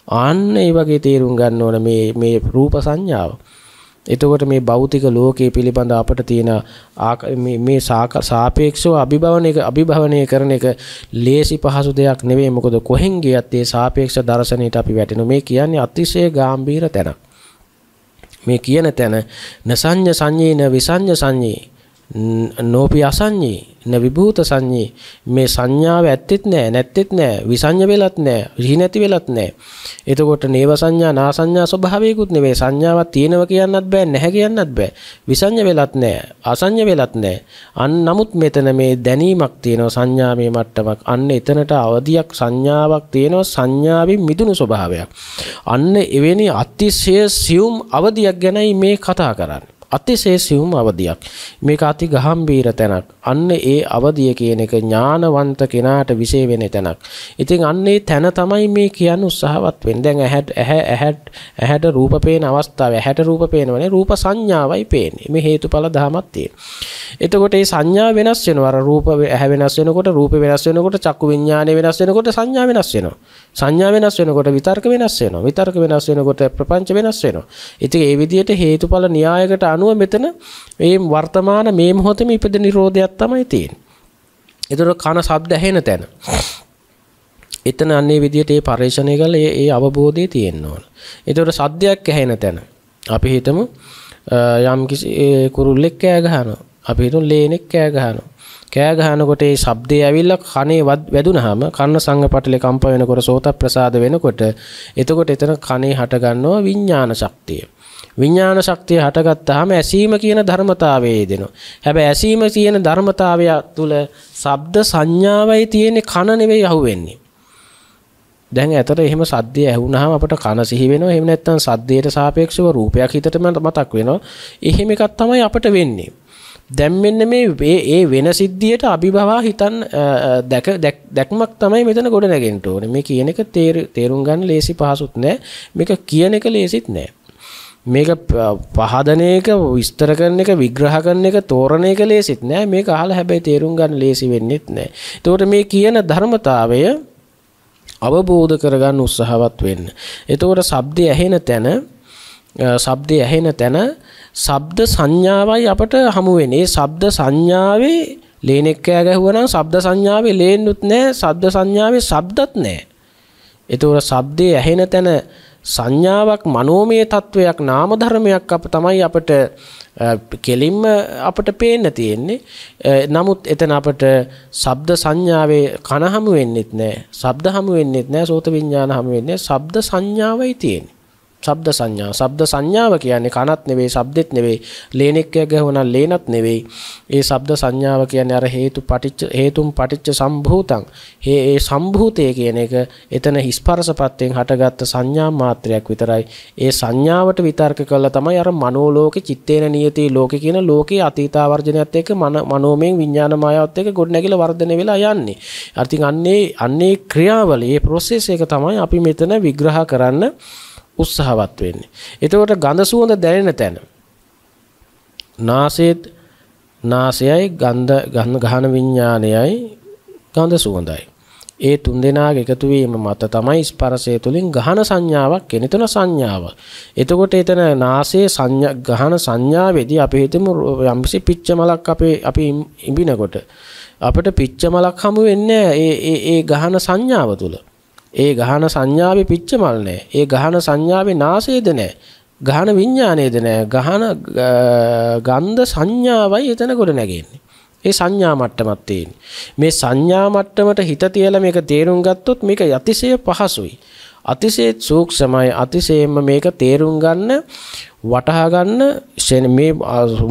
ආන්න ඒ වගේ තේරුම් ගන්න ඕන මේ මේ රූප සංඥාව. එතකොට මේ භෞතික ලෝකයේ පිළිබඳ අපට තියෙන මේ සාපේක්ෂව අභිභවනයක අභිභවනය කරන එක ලේසි පහසු දෙයක් නෙවෙයි. මොකද කොහෙන් ගියත් ඒ සාපේක්ෂ දර්ශනයට අපි වැටෙනවා. මේ කියන්නේ අතිශය ගැඹීර තැනක්. මේ කියන තැන නසඤ්ඤ සංඤේන විසඤ්ඤ සංඤේ නෝපි අසඤ්ඤේ න විභූත සංඤේ මේ සංඥාව ඇත්තෙත් නැහැ නැත්තෙත් නැහැ විසඤ්ඤ වෙලත් නැහැ විහි නැති වෙලත් නැහැ එතකොට නේව සංඥා නා සංඥා ස්වභාවයකුත් නෙවෙයි සංඥාවක් තියෙනවා කියන්නත් බෑ නැහැ කියන්නත් බෑ විසඤ්ඤ වෙලත් නැහැ අසඤ්ඤ වෙලත් නැහැ අන් නමුත් මෙතන මේ දැනීමක් තියෙනවා සංඥාමේ මට්ටමක් අන්න එතනට අවදියක් සංඥාවක් තියෙනවා සංඥාවෙන් මිදුණු ස්වභාවයක් අන්න එවැනි අතිශය සියුම් අවදියක් ගැනයි මේ කතා කරන්නේ අතිශය සියුම් අවධියක්. මේක අති ගහම්බීර තැනක්. අන්න ඒ අවධිය කියන එක ඥානවන්ත කෙනාට විශේෂ වෙන තැනක්. ඉතින් අන්න ඒ තැන තමයි මේ කියන්න උත්සාහවත් වෙන්නේ. දැන් ඇහැට ඇහැ ඇහැට ඇහැට රූප පේන අවස්ථාව ඇහැට රූප පේනවනේ රූප සංඥාවයි පේන්නේ. මේ හේතුඵල ධමයක් තියෙනවා. එතකොට මේ සංඥා වෙනස් වෙනවා. අර රූප ඇහැ වෙනස් වෙනකොට රූප වෙනස් වෙනකොට චක්කු විඥානය වෙනස් වෙනකොට සංඥා වෙනස් වෙනවා. සංඥා වෙනස් වෙනකොට විතර්ක වෙනස් වෙනවා. විතර්ක වෙනස් වෙනකොට ප්‍රපංච වෙනස් වෙනවා. ඉතින් ඒ විදිහට හේතුඵල න්‍යායකට අනුව මෙතන මේ වර්තමාන මේ මොහොතේම ඉපදෙන නිරෝධයක් තමයි තියෙන්නේ. ඒතර කන ශබ්ද ඇහෙන තැන. එතන අන්නේ විදිහට මේ පරිශ්‍රණය කරලා ඒ ඒ අවබෝධය තියෙන්න ඕන. ඒතර සද්දයක් ඇහෙන තැන. අපි හිතමු යම් කිසි කුරුල්ලෙක් කෑ ගහනවා. අපි හිතමු ලේනෙක් කෑ ගහනවා. කෑ ගහනකොට ඒ ශබ්දය ඇවිල්ලා කනේ වැදුනහම කන්න සංගපටලේ කම්ප වෙනකොට සෝත ප්‍රසාද වෙනකොට එතකොට එතන කනේ හටගන්නවා විඥාන ශක්තිය. විඥාන ශක්තිය හටගත්තාම ඇසීම කියන ධර්මතාවයේ දෙනවා. හැබැයි ඇසීම කියන ධර්මතාවය තුළ ශබ්ද සංඥාවයි තියෙන්නේ කන නෙවෙයි අහුවෙන්නේ. දැන් ඇතට එහෙම සද්දය ඇහුනහම අපට කන සිහි වෙනවා. එහෙම නැත්නම් සද්දයට සාපේක්ෂව රූපයක් හිතට මතක් වෙනවා. එහෙම එකක් තමයි අපට වෙන්නේ. දැම් මෙන්න මේ ඒ වෙන සිද්ධියට අභිභවා හිතන් දැක දැක්මක් තමයි මෙතන ගොඩ නැගෙන්ට ඕන මේ කියන එක තේරුම් ගන්න ලේසි පහසුත් නෑ මේක කියන එක ලේසිත් නෑ මේක පහදනයක විස්තර කරන එක විග්‍රහ කරන එක තෝරණය එක ලේසිත් නෑ මේ අහල හැබැයි තේරුම් ගන්න ලේසි වෙන්නෙත් නෑ තෝට මේ කියන ධර්මතාවය අවබෝධ කරගන්න උත්සාහවත් වෙන්න එතකොට සබ්දය ඇහෙන තැන සබ්දය ඇහෙන තැන ශබ්ද සංඥාවයි අපට හමු වෙන්නේ. ශබ්ද සංඥාවේ ලේනෙක් කෑ ගැහුවා නම් ශබ්ද සංඥාවේ ලේන්නුත් නැහැ, ශබ්ද සංඥාවේ ශබ්දත් නැහැ. ඒතකොට ශබ්දයේ ඇහෙන තැන සංඥාවක් මනෝමය තත්වයක් නාම ධර්මයක් අප තමයි අපට කෙලින්ම අපට පේන්න තියෙන්නේ. නමුත් එතන අපට ශබ්ද සංඥාවේ කන හමු වෙන්නෙත් නැහැ. ශබ්ද හමු වෙන්නෙත් නැහැ. සෝත විඥාන හමු වෙන්නේ. ශබ්ද සංඥාවයි තියෙන්නේ. ශබ්ද සංඥා. ශබ්ද සංඥාව කියන්නේ කනත් නෙවෙයි, ශබ්දෙත් නෙවෙයි, ලේනෙක්කයක් ගැහුවනම් ලේනත් නෙවෙයි. ඒ ශබ්ද සංඥාව කියන්නේ අර හේතු පටිච්ච හේතුම් පටිච්ච සම්භූතං. හේ ඒ සම්භූතය කියන එක එතන ස්පර්ශපත්තෙන් හටගත්ත සංඥා මාත්‍රයක් විතරයි. ඒ සංඥාවට විතර්ක කළා තමයි අර මනෝලෝකේ චිත්තේන නියති ලෝකේ කියන ලෝකේ අතීතාවර්ජනයත් එක්ක මනෝමය විඥාන මායාවත් එක්ක ගොඩනැගිලා වර්ධනය වෙලා යන්නේ. අර්ථින් අන්නේ අන්නේ ක්‍රියාවලියේ process එක තමයි අපි මෙතන විග්‍රහ කරන්න උත්සාහවත් වෙන්නේ. එතකොට ගඳ සුවඳ දැනෙන තැන. නාසයේත් නාසයයි ගන්ධ ගන්න ගහන විඥානයයි ගඳ සුවඳයි. ඒ තුන් දෙනාගේ එකතු වීම මත තමයි ස්පර්ශය තුලින් ගහන සංඥාවක් එන. එතන සංඥාව. එතකොට එතන නාසයේ සංඥා ගහන සංඥාවේදී අපි හිතමු යම්කිසි පිච්ච මලක් අපේ අපි ඉඹිනකොට අපිට පිච්ච මලක් හමු වෙන්නේ ඒ ඒ ගහන සංඥාව තුල. ඒ ගහන සංඥාවේ පිච්චමල් නැහැ. ඒ ගහන සංඥාවේ නාසයේද නැහැ. ගහන විඥානයේද නැහැ. ගහන ගන්ධ සංඥාවයි එතන ගොඩ නැගෙන්නේ. ඒ සංඥා මට්ටමක් තියෙන්නේ. මේ සංඥා මට්ටමට හිත තියලා මේක තේරුම් ගත්තොත් මේක යතිශය පහසුයි. අතිශය සූක්ෂමයි. අතිශයෙන්ම මේක තේරුම් ගන්න වටහා ගන්න මේ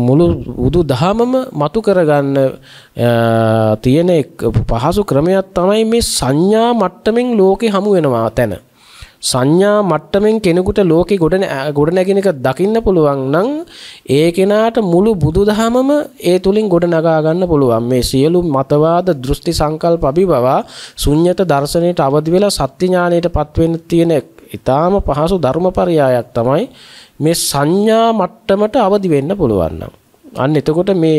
මුළු බුදු දහමම මතු කරගන්න තියෙන පහසු ක්‍රමයක් තමයි මේ සංඥා මට්ටමින් ලෝකේ හමු වෙනවා තැන. සංඥා මට්ටමින් කෙනෙකුට ලෝකෙ ගොඩන ගොඩනැගෙන එක දකින්න පුළුවන් නම් ඒ කෙනාට මුළු බුදුදහමම ඒ තුලින් ගොඩනගා ගන්න පුළුවන් මේ සියලු මතවාද දෘෂ්ටි සංකල්ප අභිබව ශුන්්‍යත දර්ශනයට අවදි වෙලා සත්‍ය ඥානයටපත් වෙන්න තියෙන ඊටාම පහසු ධර්මපරයයක් තමයි මේ සංඥා මට්ටමට අවදි වෙන්න පුළුවන් අන්න එතකොට මේ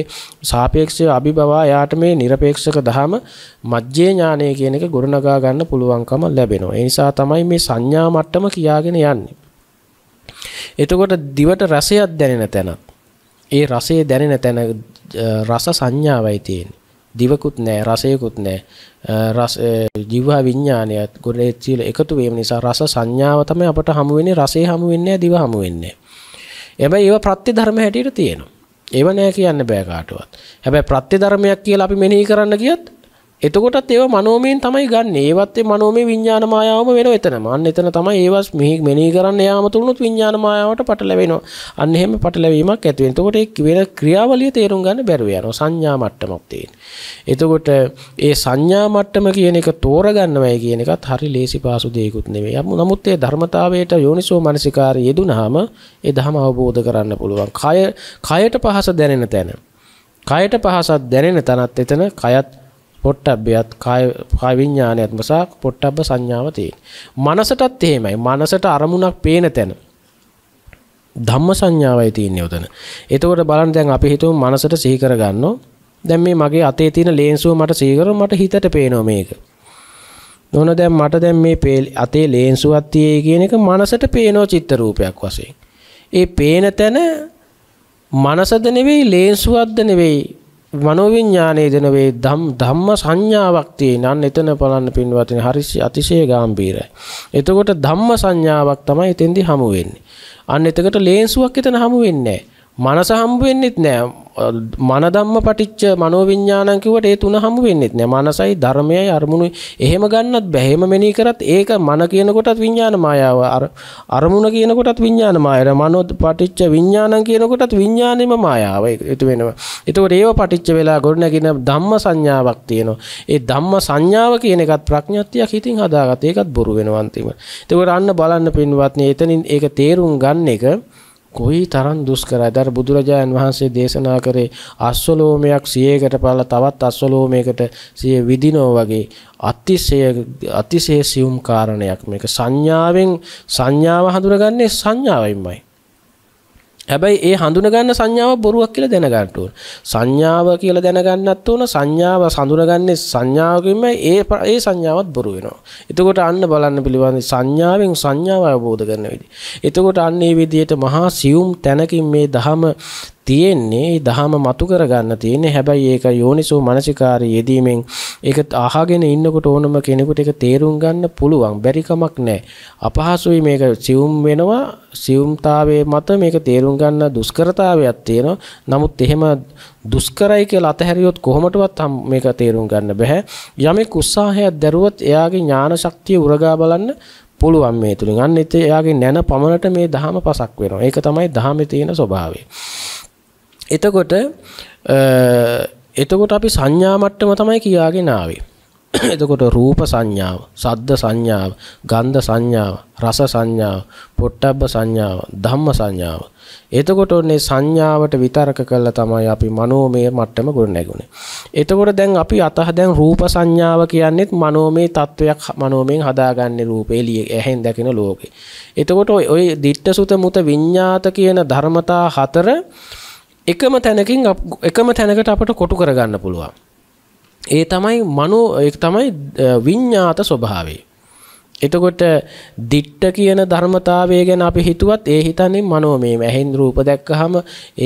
සාපේක්ෂව අභිබවා යාට මේ নিরপেক্ষක දහම මජ්ජේ ඥානය කියන එක ගොඩනගා ගන්න පුළුවන්කම ලැබෙනවා. ඒ නිසා තමයි මේ සංඥා මට්ටම කියාගෙන යන්නේ. එතකොට දිවට රසයක් දැනෙන තැන. ඒ රසය දැනෙන තැන රස සංඥාවයි තියෙන්නේ. දිවකුත් නෑ රසයකුත් නෑ රස ජීවහා විඥානයත් ගොඩේ සීල එකතු වීම නිසා රස සංඥාව තමයි අපට හමු වෙන්නේ රසේ හමු වෙන්නේ දිව හමු වෙන්නේ. හැබැයි ඒවා ප්‍රත්‍ය ධර්ම හැටියට තියෙනවා. ඒව නෑ කියන්න බෑ කාටවත්. හැබැයි ප්‍රත්‍ය ධර්මයක් කියලා අපි මෙනෙහි කරන්න ගියත් එතකොටත් ඒව මනෝමයෙන් තමයි ගන්න ඒවත්තේ මනෝමේ විඤ්ඥාන මායාවම වෙන එතන මන් එතන තමයි ඒවස් මෙහි මෙනි කරන්න යාමතුරුණුත් විඤ්ඥාන මායාවට පටලැවෙනවා අන්නෙම පටලැවීමක් ඇතුවෙන් තකොට එක් වෙන ක්‍රියාවලිය තේරුම් ගන්න බැරුවයන සංඥා මට්ටමක්තියෙන්. එතකොට ඒ සංඥා මට්ටම කියන එක තෝරගන්නවයි කියන එකත් හරි ලේසි පාසු දෙයකුත් නෙවේ යම නමුත් ඒ ධර්මතාවයට යෝනිසෝ මනසිකාර යෙදුනහම ඒ දහම අවබෝධ කරන්න පුළුවන් කය කයට පහස දැනෙන තැන. කයට පහසත් දැනෙන තැනත් එතන කයත් පොට්ටබ්බයත් කාය කාය විඥානයත් නිසා පොට්ටබ්බ සංඥාව තියෙන. මනසටත් එහෙමයි. මනසට අරමුණක් පේන තැන ධම්ම සංඥාවයි තියෙන්නේ උතන. එතකොට බලන්න දැන් අපි හිතමු මනසට සිහි කරගන්නෝ. දැන් මේ මගේ අතේ තියෙන ලේන්සුව මට සිහි කරොත් මට හිතට පේනවා මේක. නෝන දැන් මට දැන් මේ අතේ ලේන්සුවක් තියෙයි කියන එක මනසට පේනෝ චිත්ත රූපයක් වශයෙන්. ඒ පේන තැන මනසද නෙවෙයි ලේන්සුවක්ද නෙවෙයි මනෝවිඤ්ඤාණය දෙන වේ ධම්ම සංඥාවක් තියෙන. අන්න එතන බලන්න පින්වත්නි හරිසි අතිශය ගැඹීරයි. එතකොට ධම්ම සංඥාවක් තමයි එතෙන්දී හමු වෙන්නේ. අන්න එතකට ලේන්සුවක් එතන හමු වෙන්නේ මනස හම්බ වෙන්නෙත් නෑ. මනදම්ම පටිච්ච මනෝවිඤ්ඥානකිවට ඒ තුන හමු වෙන්නෙත් නෑ මනසයි ධර්මයයි අරමුණු එහෙම ගන්නත් බැහෙම මෙනී කරත් ඒක මන කියනකොටත් විඤ්ඥාන මයාව අරමුණ කියනකොටත් විඤ්ඥාන මායර මනොත් පටිච්ච විඤ්ඥානන් කියනකොටත් විඤ්ඥානම මයාව එතු වෙනවා. එතවට ඒව පටිච්ච වෙලා ගොඩනැගෙන දම්ම සංඥාවක් තියනවා. ඒ දම්ම සංඥාව කියනකත් ප්‍රඥත්තියක් හිතින් හදාගත ඒකත් බොරු වෙනවන්තිම. තකට අන්න බලන්න පින්වත්න්නේ එතනින් ඒක තේරුම් ගන්න එක කොයි තරම් දුෂ්කරයිද අර බුදුරජාණන් වහන්සේ දේශනා කරේ අස්වලෝමයක් 100කට පළ තවත් අස්වලෝමයකට 100 විදිනෝ වගේ අතිශය අතිශය සියුම් කාරණයක් මේක සංඥාවෙන් සංඥාව හඳුනගන්නේ සංඥාවෙන්මයි හැබැයි ඒ හඳුනගන්න සංඥාව බොරුවක් කියලා දැනගන්න ඕන. සංඥාව කියලා දැනගන්නත් ඕන සංඥාව හඳුනගන්නේ සංඥාවකින්ම ඒ ඒ සංඥාවත් බොරු වෙනවා. එතකොට අන්න බලන්න පිළිවන් සංඥාවෙන් සංඥාව අවබෝධ කරන විදිහ. එතකොට අන්න මේ විදිහට මහා සියුම් තැනකින් මේ ධහම තියෙන්නේ දහම මතු කරගන්න තියෙන්නේ හැබැයි ඒක යෝනිසෝ මනසිකාරය යෙදීමෙන් ඒක අහගෙන ඉන්නකොට ඕනම කෙනෙකුට ඒක තේරුම් ගන්න පුළුවන් බැරි කමක් නැහැ අපහසුයි මේක සියුම් වෙනවා සියුම්තාවයේ මත මේක තේරුම් ගන්න දුෂ්කරතාවයක් තියෙනවා නමුත් එහෙම දුෂ්කරයි කියලා අතහැරියොත් කොහොමටවත් මේක තේරුම් ගන්න බෑ යමෙක් උත්සාහයක් දැරුවොත් එයාගේ ඥාන ශක්තිය උරගා බලන්න පුළුවන් මේ තුලින් අන්න එයාගේ නැන පමණට මේ දහම පසක් වෙනවා. ඒක තමයි දහමේ තියෙන ස්වභාවය. එතකොට එතකොට අපි සංඥා මට්ටම තමයි කියාගෙන ආවේ. එතකොට රූප සංඥාව, සද්ද සංඥාව, ගන්ධ සංඥාව, රස සංඥාව, පොට්ටබ්බ සංඥාව, ධම්ම සංඥාව. එතකොට ඔන්නේ සංඥාවට විතරක කළා තමයි අපි මනෝමය මට්ටම ගොඩනැගුණේ. එතකොට දැන් අපි අතහ දැන් රූප සංඥාව කියන්නේත් මනෝමය තත්වයක් මනෝමයෙන් හදාගන්නේ රූපේ එළිය ඇහෙන් දකින ලෝකේ. එතකොට ওই ditta sutta muta විඤ්ඤාත කියන ධර්මතා හතර එකම තැනකින් එකම තැනකට අපට කොටු කරගන්න පුළුවන්. ඒ තමයි මනු තමයි විඤ්ඥාත ස්වභාවේ. එතකොට දිට්ඨ කියන ධර්මතාවය ගැන අපි හිතුවත් ඒ හිතන්නේ මනෝමය. ඇහෙන් රූප දැක්කහම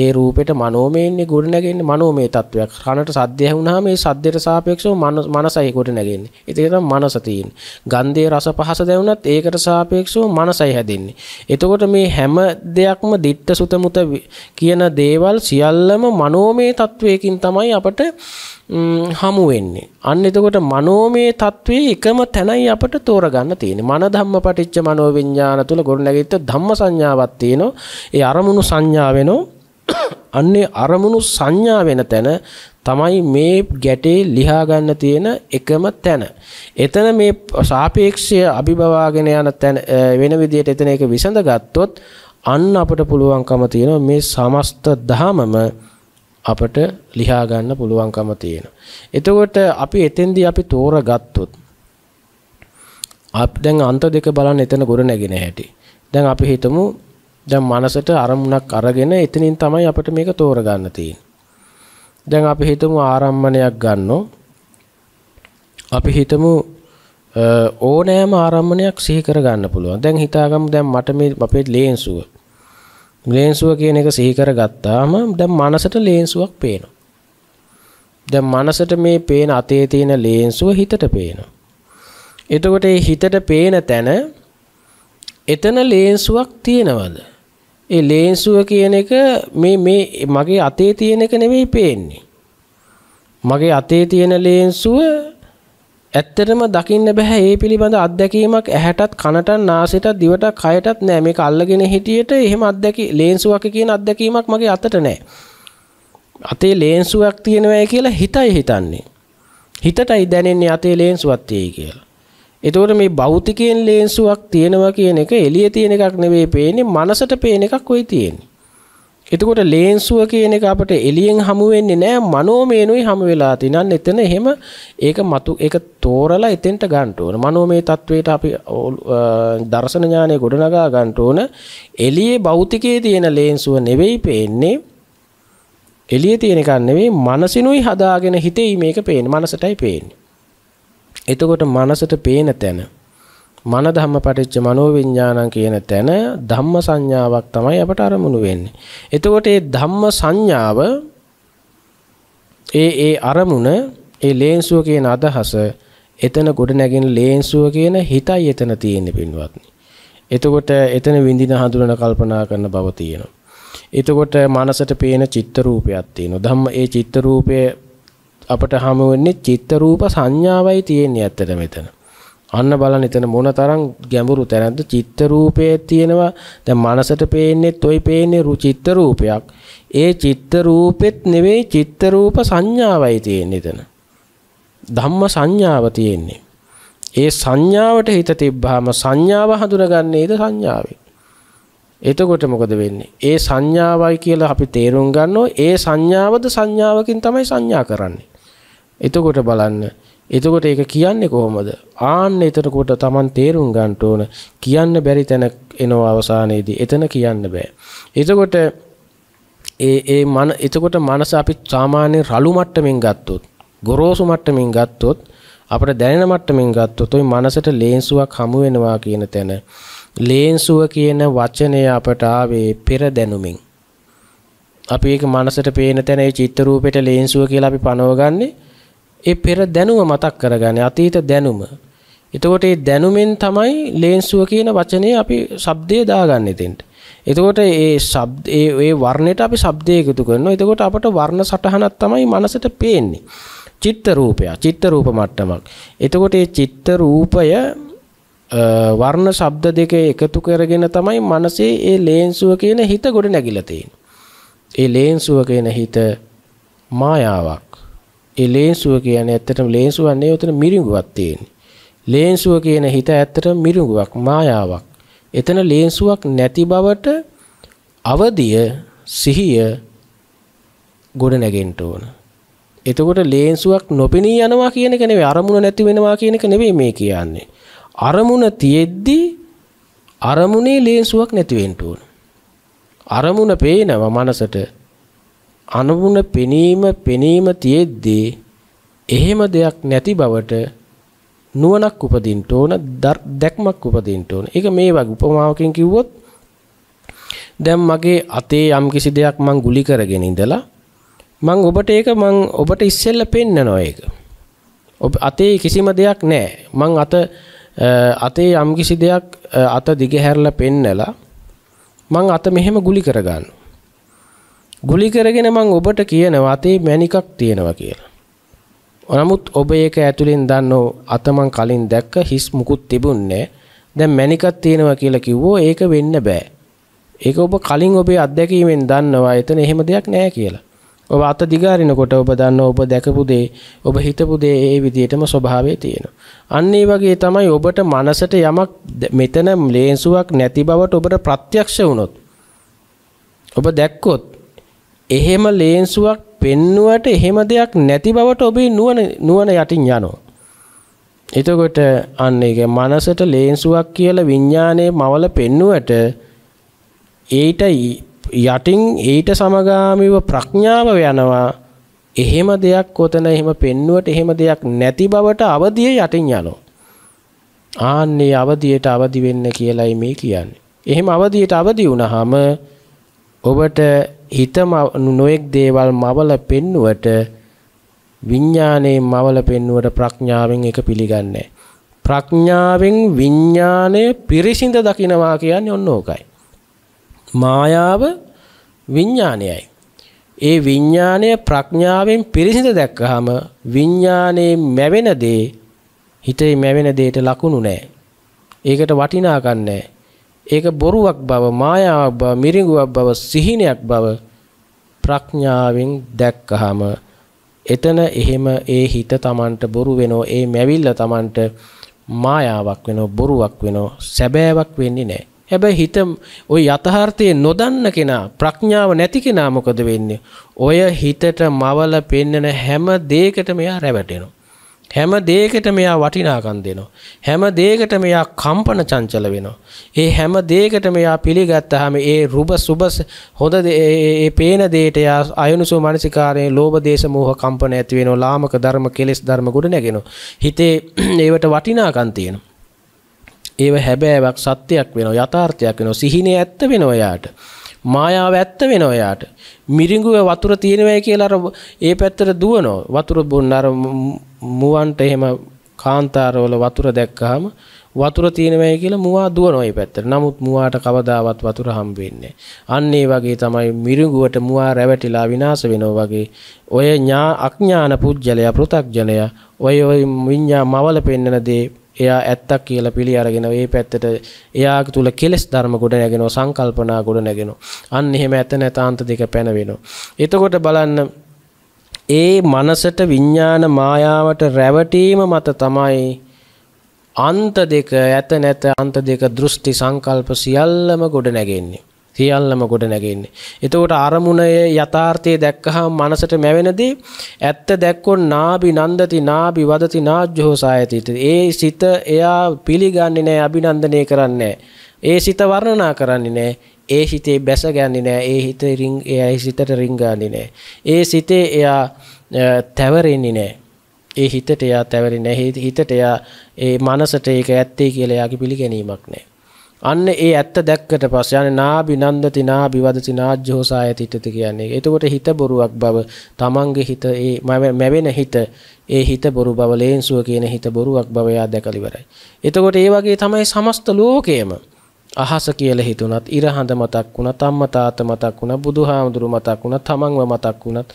ඒ රූපෙට මනෝමයෙන්නේ ගොඩ නැගෙන්නේ මනෝමය තත්වයක්. කනට සද්ද ඇහුනහම ඒ සද්දයට සාපේක්ෂව මනසයි ගොඩ නැගෙන්නේ. ඒක තමයි මනස තියෙන්නේ. ගන්ධයේ රස පහස දැනුණත් ඒකට සාපේක්ෂව මනසයි හැදෙන්නේ. එතකොට මේ හැම දෙයක්ම දිට්ඨ සුතමුත කියන දේවල් සියල්ලම මනෝමය තත්වයකින් තමයි අපට හමු වෙන්නේ. අන්න එතකොට මනෝමය తත්වයේ එකම තැනයි අපට තෝරගන්න තියෙන්නේ. මන ධම්ම පටිච්ච මනෝ විඥාන තුල ගොඩනැගිච්ච ධම්ම සංඥාවක් තියෙනවා. ඒ අරමුණු සංඥා වෙනවා. අන්නේ අරමුණු සංඥා වෙන තැන තමයි මේ ගැටේ ලිහා ගන්න තියෙන එකම තැන. එතන මේ සාපේක්ෂය අභිබවාගෙන යන තැන වෙන විදිහට එතන ඒක විසඳගත්තොත් අන්න අපට පුළුවන්කම තියෙනවා මේ සමස්ත ධහමම අපට ලියා ගන්න පුළුවන්කම තියෙනවා. එතකොට අපි එතෙන්දී අපි තෝරගත්තොත් අප දැන් අන්ත දෙක බලන්න එතන ගොඩ නැගෙන හැටි. දැන් අපි හිතමු දැන් මනසට අරමුණක් අරගෙන එතනින් තමයි අපිට මේක තෝරගන්න තියෙන්නේ. දැන් අපි හිතමු ආරම්මණයක් ගන්නෝ. අපි හිතමු ඕනෑම ආරම්මණයක් සිහි කරගන්න පුළුවන්. දැන් හිතාගමු දැන් මට මේ අපේ ලේන්සුව ලේන්සුව කියන එක සිහි කරගත්තාම දැන් මනසට ලේන්සුවක් පේනවා. දැන් මනසට මේ පේන අතේ තියෙන ලේන්සුව හිතට පේනවා. එතකොට ඒ හිතට පේන තැන එතන ලේන්සුවක් තියෙනවද? ඒ ලේන්සුව කියන එක මේ මේ මගේ අතේ තියෙන එක නෙමෙයි පේන්නේ. මගේ අතේ තියෙන ලේන්සුව ඇත්තටම දකින්න බෑ ඒ පිළිබඳ අත්දැකීමක් ඇහැටත් කනට නාසයට දිවට කයටත් නෑ මේක අල්ලගෙන හිටියට එහෙම අත්දැකි ලේන්සුවක් කියන අත්දැකීමක් මගේ අතට නෑ අතේ ලේන්සුවක් තියෙනවයි කියලා හිතයි හිතන්නේ හිතටයි දැනෙන්නේ අතේ ලේන්සුවක් තියෙයි කියලා එතකොට මේ භෞතිකයෙන් ලේන්සුවක් තියෙනවා කියන එක එළියේ තියෙන එකක් නෙවෙයි පේන්නේ මනසට පේන එකක් වෙයි තියෙන්නේ එතකොට ලේන්සුව කියන එක අපට එළියෙන් හමු වෙන්නේ නැහැ මනෝමේනුයි හමු වෙලා තිනන් එතන එහෙම ඒක මතු ඒක තෝරලා එතෙන්ට ගන්න ඕන මනෝමය තත්වයට අපි දර්ශන ඥානය ගොඩනගා ගන්න ඕන එළියේ භෞතිකයේ තියෙන ලේන්සුව නෙවෙයි පේන්නේ එළියේ තියෙන එකක් නෙවෙයි මනසිනුයි හදාගෙන හිතේ මේක පේන්නේ මනසටයි පේන්නේ එතකොට මනසට පේන තැන මන ධම්ම පටිච්ච මනෝ විඥානං කියන තැන ධම්ම සංඥාවක් තමයි අපට අරමුණු වෙන්නේ. එතකොට මේ ධම්ම සංඥාව ඒ ඒ අරමුණ ඒ ලේන්සුව කියන අදහස එතන ගොඩ නැගෙන ලේන්සුව කියන හිතයි එතන තියෙන්නේ පින්වත්නි. එතකොට එතන විඳින හඳුනන කල්පනා කරන බව තියෙනවා. එතකොට මනසට පේන චිත්ත රූපයක් තියෙනවා. ධම්ම ඒ චිත්ත රූපය අපට හමු වෙන්නේ චිත්ත රූප සංඥාවයි තියෙන්නේ ඇත්තට මෙතන. අන්න බලන්න එතන මොන තරම් ගැඹුරු තැනක්ද චිත්ත රූපයේ තියෙනවා දැන් මනසට පේන්නේත් ඔයි පේන්නේ චිත්ත රූපයක් ඒ චිත්ත රූපෙත් නෙවෙයි චිත්ත රූප සංඥාවයි තියෙන්නේ එතන ධම්ම සංඥාව තියෙන්නේ ඒ සංඥාවට හිත තිබ්බාම සංඥාව හඳුනගන්නේද සංඥාවෙන් එතකොට මොකද වෙන්නේ ඒ සංඥාවයි කියලා අපි තේරුම් ගන්නවා ඒ සංඥාවද සංඥාවකින් තමයි සංඥා කරන්නේ එතකොට බලන්න එතකොට ඒක කියන්නේ කොහොමද? ආන්න එතනකොට Taman තේරුම් ගන්න ඕන කියන්න බැරි තැන එනවා අවසානයේදී. එතන කියන්න බෑ. එතකොට ඒ ඒ මන එතකොට මනස අපි සාමාන්‍ය රළු මට්ටමින් ගත්තොත්, ගොරෝසු මට්ටමින් ගත්තොත්, අපිට දැනෙන මට්ටමින් ගත්තොත් ওই මනසට ලේන්සුවක් හමු වෙනවා කියන තැන ලේන්සුව කියන වචනය අපට ආවේ පෙර දැනුමින්. අපි ඒක මනසට පේන තැන ඒ චිත්ත රූපෙට ලේන්සුව කියලා අපි පනවගන්නේ ඒ පෙර දැනුම මතක් කරගන්නේ අතීත දැනුම. එතකොට ඒ දැනුමෙන් තමයි ලේන්සුව කියන වචනේ අපි ශබ්දය දාගන්නේ එතෙන්ට. එතකොට ඒ ශබ්ද ඒ ඒ වර්ණයට අපි ශබ්දය එකතු කරනවා. එතකොට අපට වර්ණ සටහනක් තමයි මනසට පේන්නේ. චිත්ත රූපය, චිත්ත රූප මට්ටමක්. එතකොට මේ චිත්ත රූපය වර්ණ ශබ්ද දෙක එකතු කරගෙන තමයි මනසේ ඒ ලේන්සුව කියන හිත ගොඩ නැගිලා තියෙන්නේ. ඒ ලේන්සුව කියන හිත මායාවක්. ඒ ලේන්සුව කියන්නේ ඇත්තටම ලේන්සුවක් නෙවෙයි උතන මිරිඟුවක් තියෙන්නේ. ලේන්සුව කියන හිත ඇත්තටම මිරිඟුවක් මායාවක්. එතන ලේන්සුවක් නැති බවට අවදිය සිහිය ගොඩ නැගෙන්න ඕන. එතකොට ලේන්සුවක් නොපෙනී යනවා කියන එක නෙවෙයි අරමුණ නැති වෙනවා කියන එක නෙවෙයි මේ කියන්නේ. අරමුණ තියෙද්දි අරමුණේ ලේන්සුවක් නැති වෙන්න ඕන. අරමුණ පේනවා මනසට අනුගුණ පෙනීම පෙනීම තියෙද්දී එහෙම දෙයක් නැති බවට නුවණක් උපදින්න ඕන දැක්මක් උපදින්න ඕන. ඒක මේ වගේ උපමාවකින් කිව්වොත් දැන් මගේ අතේ යම් කිසි දෙයක් මං ගුලි කරගෙන ඉඳලා මං ඔබට ඒක මං ඔබට ඉස්සෙල්ල පෙන්නනවා ඒක. ඔබ අතේ කිසිම දෙයක් නැහැ. මං අත අතේ යම් කිසි දෙයක් අත දිගහැරලා පෙන්නලා මං අත මෙහෙම ගුලි කරගන්නවා. ගුලි කරගෙන මං ඔබට කියනවා අතේ මැණිකක් තියෙනවා කියලා. නමුත් ඔබ ඒක ඇතුලෙන් දන්නෝ අතමන් කලින් දැක්ක හිස් මුකුත් තිබුණේ දැන් මැණිකක් තියෙනවා කියලා කිව්වෝ ඒක වෙන්න බෑ. ඒක ඔබ කලින් ඔබේ අත්දැකීමෙන් දන්නවා එතන එහෙම දෙයක් නෑ කියලා. ඔබ අත දිගාරිනකොට ඔබ දන්න ඔබ දැකපු දේ ඔබ හිතපු දේ ඒ විදිහටම ස්වභාවයේ තියෙනවා. අන්න ඒ වගේ තමයි ඔබට මනසට යමක් මෙතන ලේන්සුවක් නැති බවට ඔබට ප්‍රත්‍යක්ෂ වුණොත් ඔබ දැක්කොත් එහෙම ලේන්සුවක් පෙන්නුවට එහෙම දෙයක් නැති බවට ඔබේ නුවණ නුවණ යටින් යනවා. එතකොට අන්න ඒක මනසට ලේන්සුවක් කියලා විඥානයේ මවල පෙන්නුවට ඒට යටින් ඊට සමගාමීව ප්‍රඥාව යනවා. එහෙම දෙයක් ඔතන එහෙම පෙන්නුවට එහෙම දෙයක් නැති බවට අවදිය යටින් යනවා. ආන්නේ අවදියට අවදි වෙන්න කියලයි මේ කියන්නේ. එහෙම අවදියට අවදි වුණාම ඔබට හිත නොඑක් දේවල් මවල පෙන්නුවට විඥාණයෙන් මවල පෙන්නුවට ප්‍රඥාවෙන් ඒක පිළිගන්නේ ප්‍රඥාවෙන් විඥාණය පිරිසිඳ දකින්නවා කියන්නේ ඔන්න ඕකයි. මායාව විඥාණයයි. ඒ විඥාණය ප්‍රඥාවෙන් පිරිසිඳ දැක්කහම විඥාණයේ මැවෙන දේ හිතේ මැවෙන දේට ලකුණු නැහැ. ඒකට වටිනාකම් නැහැ. ඒක බොරුවක් බව මායාවක් බව මිරිඟුවක් බව සිහිනයක් බව ප්‍රඥාවෙන් දැක්කහම එතන එහෙම ඒ හිත Tamanට බොරු වෙනෝ ඒ මැවිල්ල Tamanට මායාවක් වෙනෝ බොරුවක් වෙනෝ සැබෑවක් වෙන්නේ නැහැ හැබැයි හිත ওই යථාර්ථය නොදන්න කෙනා ප්‍රඥාව නැති කෙනා මොකද වෙන්නේ ඔය හිතට මවල පෙන්නන හැම දෙයකට මෙයා රැවටෙනවා හැම දෙයකට මෙයා වටිනාකම් දෙනවා. හැම දෙයකට මෙයා කම්පන චංචල වෙනවා. ඒ හැම දෙයකට මෙයා පිළිගත්තාම ඒ රුබ සුබ හොඳ ඒ පේන දෙයට යා අයනුසෝ මානසිකාරයෙන් ලෝභ දේශ මෝහ කම්පන ඇති වෙනවා. ලාමක ධර්ම කෙලෙස් ධර්ම ගොඩ නැගෙනවා. හිතේ ඒවට වටිනාකම් තියෙනවා. ඒව හැබෑවක් සත්‍යයක් වෙනවා. යථාර්ථයක් වෙනවා. සිහිනේ ඇත්ත වෙනවා යාට. මායාව ඇත්ත වෙනවා එයාට. මිරිඟුව වතුර තියෙනවයි කියලා අර ඒ පැත්තට දුවනවා. වතුර බොන්න අර මුවන්ට එහෙම කාන්තාරවල වතුර දැක්කහම වතුර තියෙනවයි කියලා මුවා දුවනෝයි පැත්තට. නමුත් මුවාට කවදාවත් වතුර හම්බ වෙන්නේ අන්න ඒ වගේ තමයි මිරිඟුවට මුවා රැවටිලා විනාශ වෙනවා වගේ ඔය ඥා අඥාන පුජ්‍යලයා පෘ탁ජනයා ඔය ඔය විඤ්ඤා මවල පෙන්නන දේ එයා ඇත්තක් කියලා පිළි අරගෙන ඒ පැත්තට එයා තුල කෙලෙස් ධර්ම ගොඩ නැගෙනවා සංකල්පනා ගොඩ නැගෙනවා. අන්න එහෙම ඇත නැතාන්ත දෙක පැනවෙනවා. එතකොට බලන්න ඒ මනසට විඤ්ඤාණ මායාවට රැවටීම මත තමයි අන්ත දෙක ඇත නැත අන්ත දෙක දෘෂ්ටි සංකල්ප සියල්ලම ගොඩ නැගෙන්නේ. සියල්ලම ගොඩ නැගෙන්නේ. එතකොට අරමුණේ යථාර්ථය දැක්කහම මනසට මැවෙනදී ඇත්ත දැක්කොත් නාබි නන්දති නාබි වදති නාජ්ජෝසායති. ඒ සිත එයා පිළිගන්නේ නැහැ අභිනන්දනය කරන්නේ ඒ සිත වර්ණනා කරන්නේ නැහැ. ඒ හිතේ බැස ගන්නේ නෑ ඒ හිත රිං එයයි සිතට රිංගාන්නේ නෑ ඒ සිතේ එයා තැවරෙන්නේ නෑ ඒ හිතට එයා තැවරෙන්නේ නෑ හිතට එයා ඒ මනසට ඒක ඇත්තේ කියලා එයාගේ පිළිගැනීමක් නෑ අන්න ඒ ඇත්ත දැක්කට පස්සේ යන්නේ නාබි නන්දති නාබි වදති නාජ්ජෝසායතිත්‍ති කියන්නේ එතකොට හිත බොරුවක් බව තමන්ගේ හිත ඒ මැවෙන හිත ඒ හිත බොරු බව ලේන්සුව කියන හිත බොරුවක් බව එයා දැකලා ඉවරයි එතකොට ඒ වගේ තමයි සමස්ත ලෝකයේම අහස කියල හිතුනත් ඉරහඳ මතක් වුණ තම්ම තාත මතක් වුණ බුදු හාමුදුරු මතක් වුණ තමන්ව මතක් වුණත්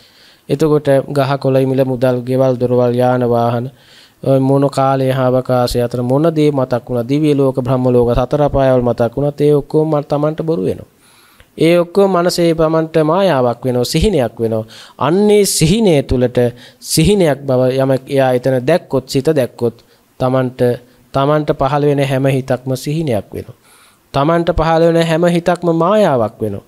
එතකොට ගහ කොළයි මිල මුදල් ගෙවල් දොරවල් යානවාහන මොන කාලේ හාවකාශය අතර මොන දේ මතක් වුණ දිවිය ලෝක බ්‍රහ්ම ලෝක සතර පායවල් මතක් වුණත් ඒ ඔක්කොම මට තමන්ට බොරු වෙනවා ඒ ඔක්කොම මනසේ පමණට මායාවක් වෙනවා සිහිනයක් වෙනවා අන්නේ සිහිනය තුළට සිහිනයක් බව යමක් එයා එතන දැක්කොත් සිත දැක්කොත් තමන්ට තමන්ට පහළ වෙන හැම හිතක්ම සිහිනයක් වෙනවා තමන්ට පහළ වෙන හැම හිතක්ම මායාවක් වෙනවා.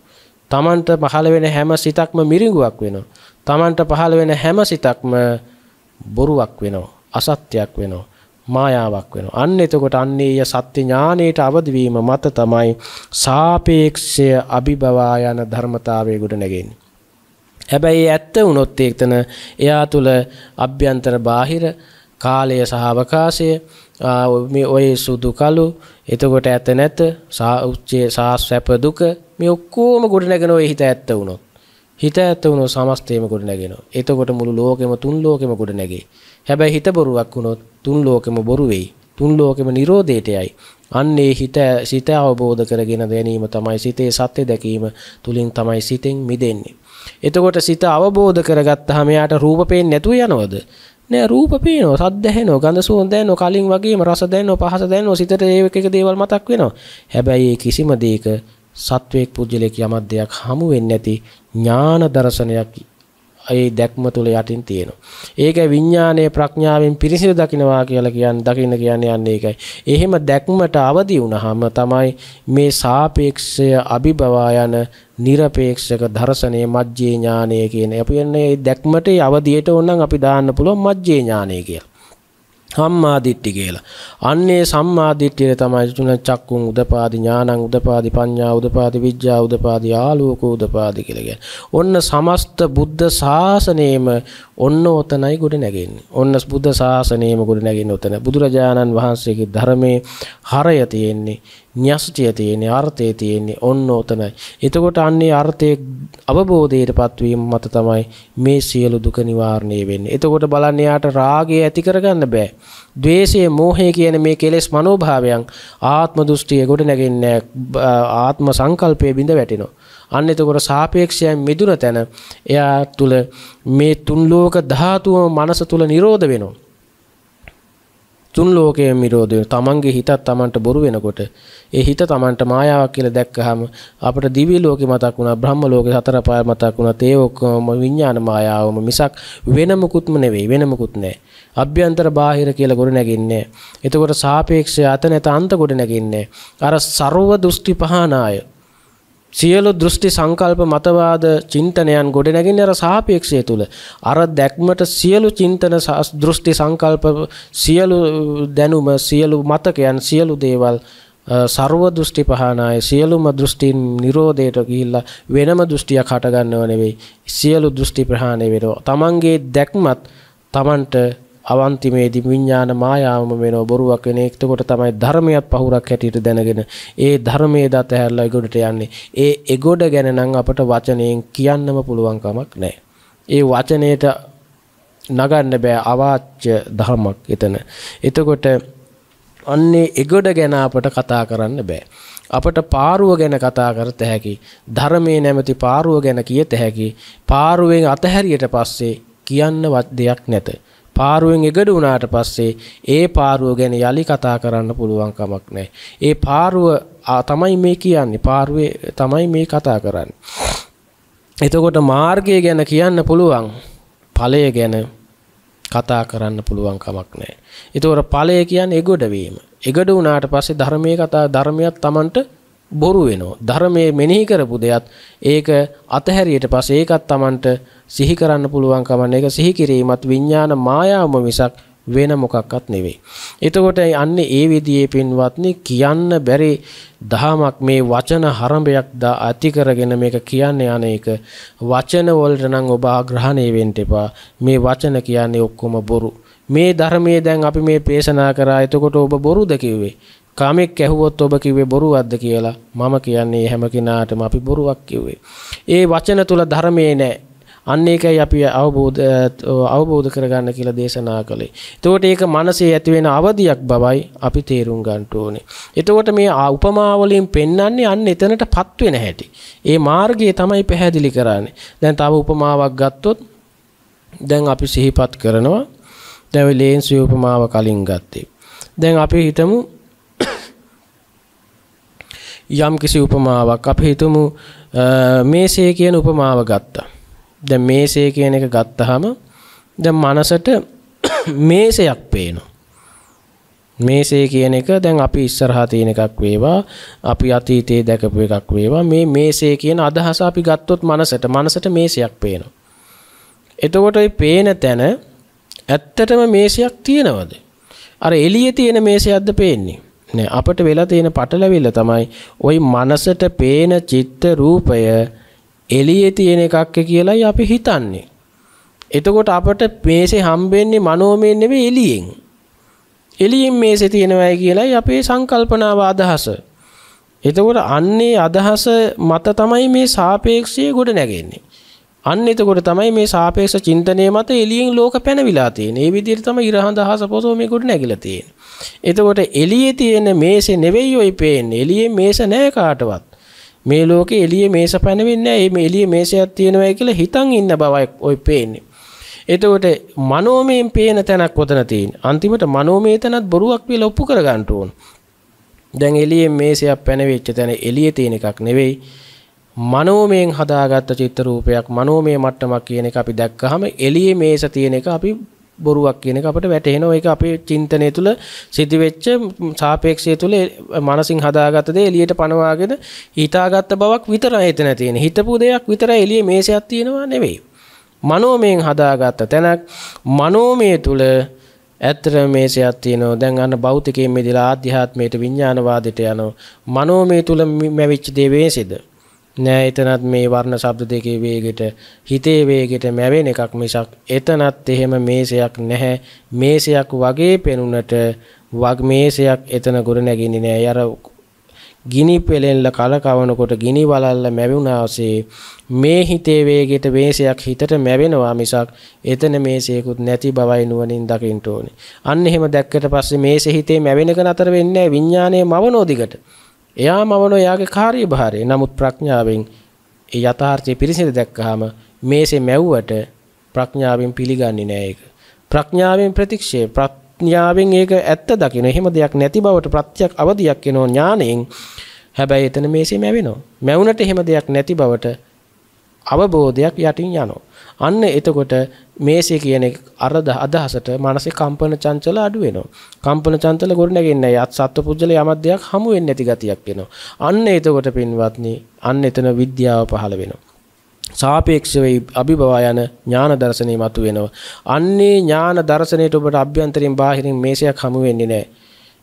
තමන්ට පහළ වෙන හැම සිතක්ම මිරිඟුවක් වෙනවා. තමන්ට පහළ වෙන හැම සිතක්ම බොරුවක් වෙනවා. අසත්‍යයක් වෙනවා. මායාවක් වෙනවා. අන්න එතකොට අන්නේය සත්‍ය ඥානයට අවදි වීම මත තමයි සාපේක්ෂය අභිබවා යන ධර්මතාවයේ ගොඩ නැගෙන්නේ. හැබැයි ඇත්ත වුණොත් එක්තන එයා තුල අභ්‍යන්තර බාහිර කාලය සහ අවකාශය මේ ඔය සුදු කළු එතකොට ඇත නැත උච්චේ සා සැප දුක මේ ඔක්කොම ගොඩනැගෙන ඔය හිත ඇත්ත වුණොත් හිත ඇත්ත වුණොත් සමස්තයම ගොඩනැගෙනවා එතකොට මුළු ලෝකෙම තුන් ලෝකෙම ගොඩනැගේ හැබැයි හිත බොරුවක් වුණොත් තුන් ලෝකෙම බොරු වෙයි තුන් ලෝකෙම නිරෝධයට යයි අන්නේ හිත සිත අවබෝධ කරගෙන දැනීම තමයි සිතේ සත්‍ය දැකීම තුලින් තමයි සිතෙන් මිදෙන්නේ එතකොට සිත අවබෝධ කරගත්තාම යාට රූප පේන්නේ නැතුව යනවද නෑ රූප පේනවා සද්ද ඇහෙනවා ගඳ සුවඳ දැනෙනවා කලින් වගේම රස දැනෙනවා පහස දැනෙනවා සිතට ඒ එක එක දේවල් මතක් වෙනවා හැබැයි ඒ කිසිම දෙයක සත්වයක් පුජ්‍යලයක යමක් දෙයක් හමු වෙන්නේ නැති ඥාන දර්ශනයක් ඒ දැක්ම තුල යටින් තියෙනවා. ඒක විඥානයේ ප්‍රඥාවෙන් පිරිසිදු දකින්නවා කියලා කියන්නේ දකින්න කියන්නේ යන්නේ ඒකයි. එහෙම දැක්මට අවදි වුණාම තමයි මේ සාපේක්ෂය අභිබවා යන নিরপেক্ষක දර්ශනයේ මජ්ජේ ඥානය කියන. අපි කියන්නේ මේ දැක්මට අවදියට ඕනනම් අපි දාන්න පුළුවන් මජ්ජේ ඥානය කියලා. සම්මාදිට්ඨි කියලා. අන්නේ සම්මාදිට්ඨිය තමයි තුන චක්කුන් උදපාදි ඥානං උදපාදි පඤ්ඤා උදපාදි විඥා උදපාදි ආලෝක උදපාදි කියලා කියන්නේ. ඔන්න සමස්ත බුද්ධ ශාසනයේම ඔන්න ඔතනයි ගොඩ නැගෙන්නේ. ඔන්න බුද්ධ ශාසනයේම ගොඩ නැගෙන්නේ ඔතන. බුදුරජාණන් වහන්සේගේ ධර්මයේ හරය තියෙන්නේ. න්‍යෂ්ටිය තියෙන්නේ අර්ථය තියෙන්නේ ඔන්න උතනයි. එතකොට අන්නේ අර්ථයේ අවබෝධයටපත් වීම මත තමයි මේ සියලු දුක නිවාරණය වෙන්නේ. එතකොට බලන්න යාට රාගය ඇති කරගන්න බෑ. ද්වේෂය, මෝහය කියන මේ කෙලෙස් මනෝභාවයන් ආත්ම දෘෂ්ටිය ගොඩ නැගෙන්නේ ආත්ම සංකල්පයේ බිඳ වැටෙනවා. අන්න එතකොට සාපේක්ෂයෙන් මිදුන තැන එයා තුල මේ තුන් ලෝක ධාතුව මනස තුල නිරෝධ වෙනවා. තුන් ලෝකයේ මිරෝධය තමන්ගේ හිතත් තමන්ට බොරු වෙනකොට ඒ හිත තමන්ට මායාවක් කියලා දැක්කහම අපිට දිව්‍ය ලෝකේ මතක් වුණා බ්‍රහ්ම ලෝකේ හතර පාය මතක් වුණා තේ ඔක්කොම විඥාන මායාවම මිසක් වෙන මොකුත්ම නෙවෙයි වෙන මොකුත් නෑ අභ්‍යන්තර බාහිර කියලා ගොඩ නැගින්නේ එතකොට සාපේක්ෂය අත නැත අන්ත ගොඩ නැගින්නේ අර ਸਰව දෘෂ්ටි පහනාය සියලු දෘෂ්ටි සංකල්ප මතවාද චින්තනයන් ගොඩනැගින්නේ අර සාපේක්ෂය තුල. අර දැක්මට සියලු චින්තන දෘෂ්ටි සංකල්ප සියලු දැනුම සියලු මතකයන් සියලු දේවල් ਸਰව දෘෂ්ටි පහනාය සියලුම දෘෂ්ටි නිරෝධයට ගිහිල්ලා වෙනම දෘෂ්ටියක් හටගන්නව නෙවෙයි. සියලු දෘෂ්ටි ප්‍රහාණය වෙනවා. Tamange දැක්මත් Tamanට අවන්තිමේදී විඥාන මායාවම වෙනව බොරුවක් වෙන එක්කොට තමයි ධර්මයක් පහුරක් හැටියට දැනගෙන ඒ ධර්මයේ දත හැරලා එගොඩට යන්නේ. ඒ එගොඩ ගැන නම් අපට වචනයෙන් කියන්නම පුළුවන් කමක් නැහැ. ඒ වචනයට නගන්න බෑ අවාච්‍ය ධර්මයක් එතන. එතකොට අන්නේ එගොඩ ගැන අපට කතා කරන්න බෑ. අපට පාරුව ගැන කතා කරත හැකි. ධර්මයේ නැමැති පාරුව ගැන කියත හැකි. පාරුවෙන් අතහැරියට පස්සේ කියන්න දෙයක් නැත. පාරුවෙන් එගඩ වුණාට පස්සේ ඒ පාරුව ගැන යලි කතා කරන්න පුළුවන් කමක් නැහැ. ඒ පාරුව තමයි මේ කියන්නේ. පාරුවේ තමයි මේ කතා කරන්නේ. එතකොට මාර්ගය ගැන කියන්න පුළුවන් ඵලය ගැන කතා කරන්න පුළුවන් කමක් නැහැ. ඒතකොට ඵලය කියන්නේ එගොඩ වීම. එගොඩ වුණාට පස්සේ ධර්මයේ කතා ධර්මයක් Tamanට බොරු වෙනවා. ධර්මයේ මෙනෙහි කරපු දෙයත් ඒක අතහැරියට පස්සේ ඒකත් Tamanට සිහි කරන්න පුළුවන් කමන්න ඒක සිහි කිරීමත් විඥාන මායාවම මිසක් වෙන මොකක්වත් නෙවෙයි. එතකොට අන්නේ ඒ විදිහේ පින්වත්නි කියන්න බැරි දහමක් මේ වචන හරඹයක් දා ඇති කරගෙන මේක කියන්නේ අනේක වචන වලට නම් ඔබ ආග්‍රහණය වෙන්න එපා. මේ වචන කියන්නේ ඔක්කොම බොරු. මේ ධර්මයේ දැන් අපි මේ පේශනා කරා. එතකොට ඔබ බොරුද කිව්වේ? කාමෙක් ඇහුවොත් ඔබ කිව්වේ බොරුවක්ද කියලා මම කියන්නේ හැම කෙනාටම අපි බොරුවක් කිව්වේ. ඒ වචන තුල ධර්මයේ නැහැ. අන්න ඒකයි අපි අවබෝධ අවබෝධ කරගන්න කියලා දේශනා කළේ. එතකොට ඒක මනසේ ඇති වෙන අවදියක් බවයි අපි තේරුම් ගන්න ඕනේ. එතකොට මේ උපමා වලින් පෙන්වන්නේ අන්න එතනටපත් වෙන හැටි. ඒ මාර්ගය තමයි පැහැදිලි කරන්නේ. දැන් තව උපමාවක් ගත්තොත් දැන් අපි සිහිපත් කරනවා. දැන් ඔය ලේන්ස් උපමාව කලින් ගත්තේ. දැන් අපි හිතමු යම් කිසි උපමාවක් අපි හිතමු මේසේ කියන උපමාව ගත්තා. දැන් මේසේ කියන එක ගත්තාම දැන් මනසට මේසයක් පේනවා. මේසේ කියන එක දැන් අපි ඉස්සරහා තියෙන එකක් වේවා අපි අතීතයේ දැකපු එකක් වේවා මේ මේසේ කියන අදහස අපි ගත්තොත් මනසට මනසට මේසයක් පේනවා. එතකොට මේ පේන තැන ඇත්තටම මේසයක් තියෙනවද? අර එළියේ තියෙන මේසයක්ද පේන්නේ? නෑ අපට වෙලා තියෙන පටලවිල්ල තමයි ওই මනසට පේන චිත්ත රූපය එළියේ තියෙන එකක් කියලායි අපි හිතන්නේ. එතකොට අපට මේසේ හම්බෙන්නේ මනෝමය නෙවෙයි එළියෙන්. එළියෙන් මේසේ තියෙනවයි කියලායි අපේ සංකල්පනාව අදහස. එතකොට අන්නේ අදහස මත තමයි මේ සාපේක්ෂයේ ගොඩ නැගෙන්නේ. අන්න එතකොට තමයි මේ සාපේක්ෂ චින්තනය මත එළියෙන් ලෝක පැනවිලා තියෙන. ඒ විදිහට තමයි ඉරහඳ අහස පොසෝ මේකට නැගිලා තියෙන්නේ. එතකොට එළියේ තියෙන මේසේ නෙවෙයි ඔයි පේන්නේ. එළියේ මේස නැහැ කාටවත්. මේ ලෝකේ එළියේ මේස පැනවෙන්නේ නැහැ. මේ එළියේ මේසයක් තියෙනවා කියලා හිතන් ඉන්න බවයි ඔයි පේන්නේ. එතකොට මනෝමයෙන් පේන තැනක් ඔතන තියෙන්නේ. අන්තිමට මනෝමය තැනත් බොරුවක් කියලා ඔප්පු කරගන්න ඕන. දැන් එළියේ මේසයක් පැනවෙච්ච තැන එළියේ තියෙන එකක් නෙවෙයි. මනෝමයෙන් හදාගත්ත චිත්ත රූපයක් මනෝමය මට්ටමක් කියන එක අපි දැක්කහම එළියේ මේස තියෙන එක අපි බොරුවක් කියන එක අපිට වැටහෙනවා ඒක අපේ චින්තනය තුළ සිදුවෙච්ච සාපේක්ෂය තුළ මනසින් හදාගත්ත දේ එළියට පනවාගෙන හිතාගත්ත බවක් විතරයි එතන තියෙන්නේ හිතපු දෙයක් විතරයි එළියේ මේසයක් තියෙනවා නෙවෙයි මනෝමයෙන් හදාගත්ත තැනක් මනෝමය තුළ ඇත්තට මේසයක් තියෙනවා දැන් අන්න භෞතිකයෙන් මිදලා ආධ්‍යාත්මයට විඥානවාදයට යනවා මනෝමය තුල මැවිච්ච දේ වේසෙද නෑ එතනත් මේ වර්ණ ශබ්ද දෙකේ වේගෙට හිතේ වේගෙට මැවෙන එකක් මිසක් එතනත් එහෙම මේසයක් නැහැ මේසයක් වගේ පෙනුනට වග් මේසයක් එතන ගොඩ නැගින්නේ නෑ අර ගිනි පෙලෙන්ල කල කවනකොට ගිනි වලල්ල මැවුනාසේ මේ හිතේ වේගෙට මේසයක් හිතට මැවෙනවා මිසක් එතන මේසයකුත් නැති බවයි නුවණින් දකින්න ඕනේ අන්න එහෙම දැක්කට පස්සේ මේසෙ හිතේ මැවෙනක නතර වෙන්නේ විඥානයේ මවනෝදිකට එයා මවන එයාගේ කාර්යභාරය. නමුත් ප්‍රඥාවෙන් ඒ යථාර්ථය පිරිසිදු දැක්කහම මේසේ මැව්වට ප්‍රඥාවෙන් පිළිගන්නේ නෑ ඒක. ප්‍රඥාවෙන් ප්‍රතික්ෂේප ප්‍රඥාවෙන් ඒක ඇත්ත දකින්න. එහෙම දෙයක් නැති බවට ප්‍රත්‍යක් අවදියක් වෙනෝ ඥාණයෙන්. හැබැයි එතන මේසේ මැවෙනවා. මැවුනට එහෙම දෙයක් නැති බවට අවබෝධයක් යටින් යනවා. අන්න එතකොට මේසේ කියන අර අදහසට මානසික කම්පන චංචල අඩු වෙනවා. කම්පන චංචල ගොඩ නැගෙන්නේ අත් සත්ව පුජ්‍යල යමක් දෙයක් හමු වෙන්නේ නැති ගතියක් වෙනවා. අන්න එතකොට පින්වත්නි අන්න එතන විද්‍යාව පහළ වෙනවා. සාපේක්ෂව අභිභවා යන ඥාන දර්ශනේ මතුවෙනවා. අන්නේ ඥාන දර්ශනයට ඔබට අභ්‍යන්තරින් බාහිරින් මේසයක් හමු වෙන්නේ නැහැ.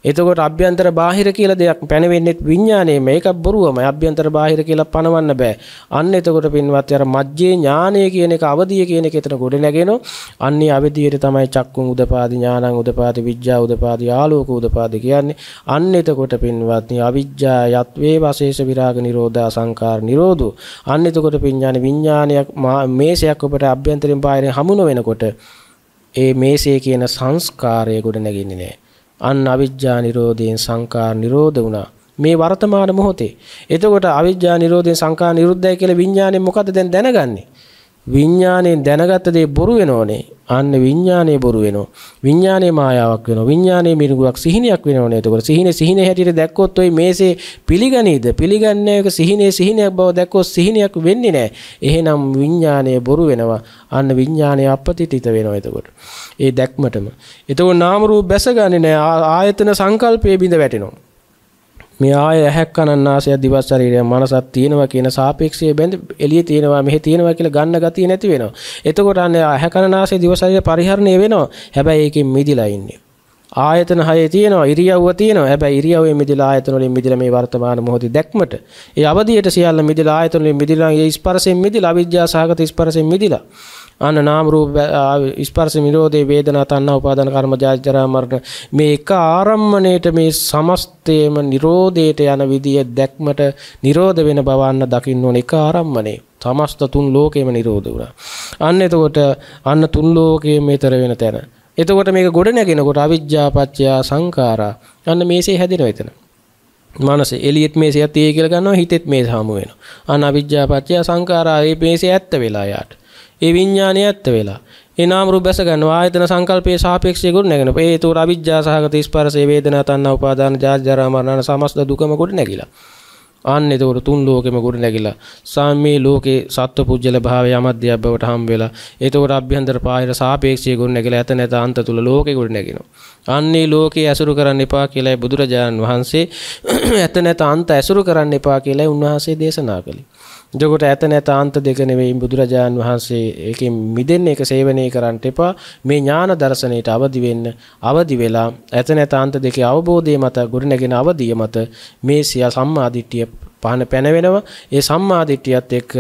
එතකොට අභ්‍යන්තර බාහිර කියලා දෙයක් පැනවෙන්නේ විඥානයේ මේක බොරුවමයි අභ්‍යන්තර බාහිර කියලා පනවන්න බෑ අන්න එතකොට පින්වත් අර මජ්ජේ ඥානය කියන එක අවදිය කියන එක එතන ගොඩ නැගෙනෝ අන්නේ අවදියට තමයි චක්කුන් උදපාදි ඥානං උදපාදි විඥා උදපාදි ආලෝක උදපාදි කියන්නේ අන්න එතකොට පින්වත්නි අවිජ්ජා යත්වේ වශේෂ විරාග නිරෝධා සංකාර නිරෝධෝ අන්න එතකොට විඥාන විඥානයක් මේසයක් ඔබට අභ්‍යන්තරින් බාහිරින් හමුන වෙනකොට ඒ මේසේ කියන සංස්කාරය ගොඩ නැගෙන්නේ නෑ අන්න අවිජ්ජා නිරෝධයෙන් සංකාර නිරෝධ වුණා. මේ වර්තමාන මොහොතේ. එතකොට අවිජ්ජා නිරෝධයෙන් සංකාර නිරුද්ධයි කියලා විඥාණයෙන් මොකද දැන් දැනගන්නේ? විඥාණයෙන් දැනගත්ත දේ බොරු වෙනෝනේ. අන්න විඥානය බොරු වෙනවා. විඥානයේ මායාවක් වෙනවා. විඥානයේ මිරිඟුවක් සිහිනයක් වෙනවනේ. එතකොට සිහිනේ සිහිනේ හැටියට දැක්කොත් ඔයි මේසේ පිළිගනීද? පිළිගන්නේ ඒක සිහිනේ සිහිනයක් බව දැක්කොත් සිහිනයක් වෙන්නේ නැහැ. එහෙනම් විඥානය බොරු වෙනවා. අන්න විඥානය අපපතිතිත වෙනවා එතකොට. ඒ දැක්මටම. එතකොට නාම රූප බැසගන්නේ නැහැ. ආයතන සංකල්පයේ බිඳ වැටෙනවා. මේ ආය ඇහැක් කනන්නාසය දිවස් ශරීරය මනසක් තියෙනවා කියන සාපේක්ෂයේ බැඳ එළියේ තියෙනවා මෙහි තියෙනවා කියලා ගන්න ගතිය නැති වෙනවා. එතකොට අන්නේ ඇහැ කනන්නාසය දිවස් ශරීරය පරිහරණය වෙනවා. හැබැයි ඒකෙන් මිදිලා ඉන්නේ. ආයතන හයේ තියෙනවා ඉරියව්ව තියෙනවා හැබැයි ඉරියව්වේ මිදලා ආයතන වලින් මිදලා මේ වර්තමාන මොහොතේ දැක්මට ඒ අවදියට සියල්ල මිදලා ආයතන වලින් මිදලා ඒ ස්පර්ශයෙන් මිදලා අවිද්‍යාව සහගත ස්පර්ශයෙන් මිදලා අන්න නාම රූප ස්පර්ශ නිරෝධේ වේදනා තණ්හා උපාදාන කර්ම ජාජරා මරණ මේ එක ආරම්මණයට මේ සමස්තයම නිරෝධයට යන විදිය දැක්මට නිරෝධ වෙන බව අන්න දකින්න ඕන එක ආරම්මණේ සමස්ත තුන් ලෝකේම නිරෝධ වුණා අන්න එතකොට අන්න තුන් ලෝකයේ මේතර වෙන තැන එතකොට මේක ගොඩ නැගෙනකොට අවිජ්ජා පත්‍ය සංඛාරා අන්න මේසේ හැදෙනවා එතන මනස එලියෙත් මේසයක් තියෙයි කියලා ගන්නවා හිතෙත් මේස හමු වෙනවා අනවිජ්ජා පත්‍ය සංඛාරා මේ මේසේ ඇත්ත වෙලා යාට ඒ විඥානය ඇත්ත වෙලා. ඒ නාම රූප බැස ගන්නවා ආයතන සංකල්පයේ සාපේක්ෂය ගොඩ නැගෙන. හේතු අවිජ්ජා සහගත ස්පර්ශේ වේදනා තණ්හා උපාදාන ජාති ජරා මරණ සමස්ත දුකම ගොඩ නැගිලා. අන්න එතකොට තුන් ලෝකෙම ගොඩ නැගිලා සාමී ලෝකේ සත්ව පුජ්‍යල භාවය යමද්දයක් බවට හම් වෙලා එතකොට අභ්‍යන්තර පායර සාපේක්ෂය ගොඩ නැගිලා ඇත නැත අන්ත තුල ලෝකේ ගොඩ නැගිනවා අන්නේ ලෝකේ ඇසුරු කරන්න එපා කියලායි බුදුරජාණන් වහන්සේ ඇත නැත අන්ත ඇසුරු කරන්න එපා කියලායි උන්වහන්සේ දේශනා කළේ එතකොට ඇත නැත අන්ත දෙක නෙවෙයි බුදුරජාන් වහන්සේ ඒකෙන් මිදෙන්න ඒක සේවනය කරන්න එපා මේ ඥාන දර්ශනයට අවදි වෙන්න අවදි වෙලා ඇත නැත අන්ත දෙකේ අවබෝධය මත ගොඩනැගෙන අවදිය මත මේ සිය සම්මාදිට්ඨිය පහන පැනවෙනවා ඒ සම්මාදිට්ඨියත් එක්ක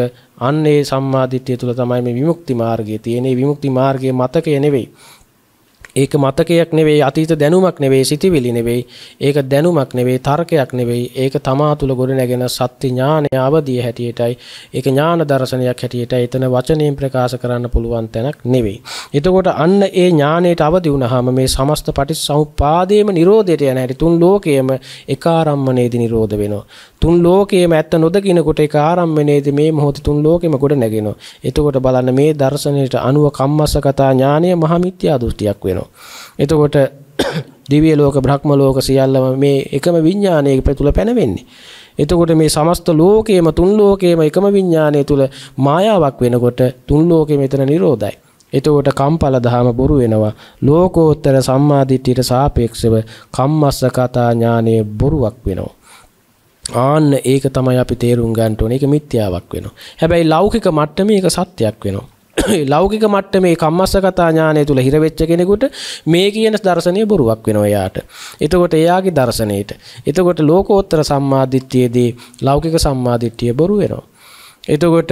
අන්න ඒ සම්මාදිට්ඨිය තුළ තමයි මේ විමුක්ති මාර්ගයේ තියෙන විමුක්ති මාර්ගයේ මතකය නෙවෙයි ඒක මතකයක් නෙවෙයි අතීත දැනුමක් නෙවෙයි සිතිවිලි නෙවෙයි ඒක දැනුමක් නෙවෙයි තර්කයක් නෙවෙයි ඒක තමා තුළ ගොඩනැගෙන සත්‍ය ඥානය අවදිය හැටියටයි ඒක ඥාන දර්ශනයක් හැටියට එතන වචනයෙන් ප්‍රකාශ කරන්න පුළුවන් තැනක් නෙවෙයි එතකොට අන්න ඒ ඥානයට අවදි වුණාම මේ සමස්ත පටිච්චසමුප්පාදයේම Nirodhයට යන හැටි තුන් ලෝකයේම එක ආරම්මණයේදී Nirodha වෙනවා තුන් ලෝකයේම ඇත්ත නොදකිනකොට එක ආරම්මණයේදී මේ මොහොතේ තුන් ලෝකෙම ගොඩ නැගෙනවා එතකොට බලන්න මේ දර්ශනයට අනුව කම්මස්සගතා ඥානය මහමිත්‍යා දෘෂ්ටියක් වෙනවා එතකොට දිව්‍ය ලෝක බ්‍රහ්ම ලෝක සියල්ලම මේ එකම විඥානයේ තුල පැනවෙන්නේ. එතකොට මේ සමස්ත ලෝකයේම තුන් ලෝකයේම එකම විඥානයේ තුල මායාවක් වෙනකොට තුන් ලෝකෙ මෙතන නිරෝධයි. එතකොට කම්පල දහම බොරු වෙනවා. ලෝකෝත්තර සම්මාදිට්ඨියට සාපේක්ෂව කම්මස්ස කතා ඥානය බොරුවක් වෙනවා. ආන්න ඒක තමයි අපි තේරුම් ගන්න ඕනේ. ඒක මිත්‍යාවක් වෙනවා. හැබැයි ලෞකික මට්ටමේ ඒක සත්‍යයක් වෙනවා. ලෞකික මට්ටමේ කම්මස්සගතා ඥානය තුල හිර වෙච්ච කෙනෙකුට මේ කියන දර්ශනය බොරුවක් වෙනවා එයාට. එතකොට එයාගේ දර්ශනෙට. එතකොට ලෝකෝත්තර සම්මාදිට්ඨියේදී ලෞකික සම්මාදිට්ඨිය බොරු වෙනවා. එතකොට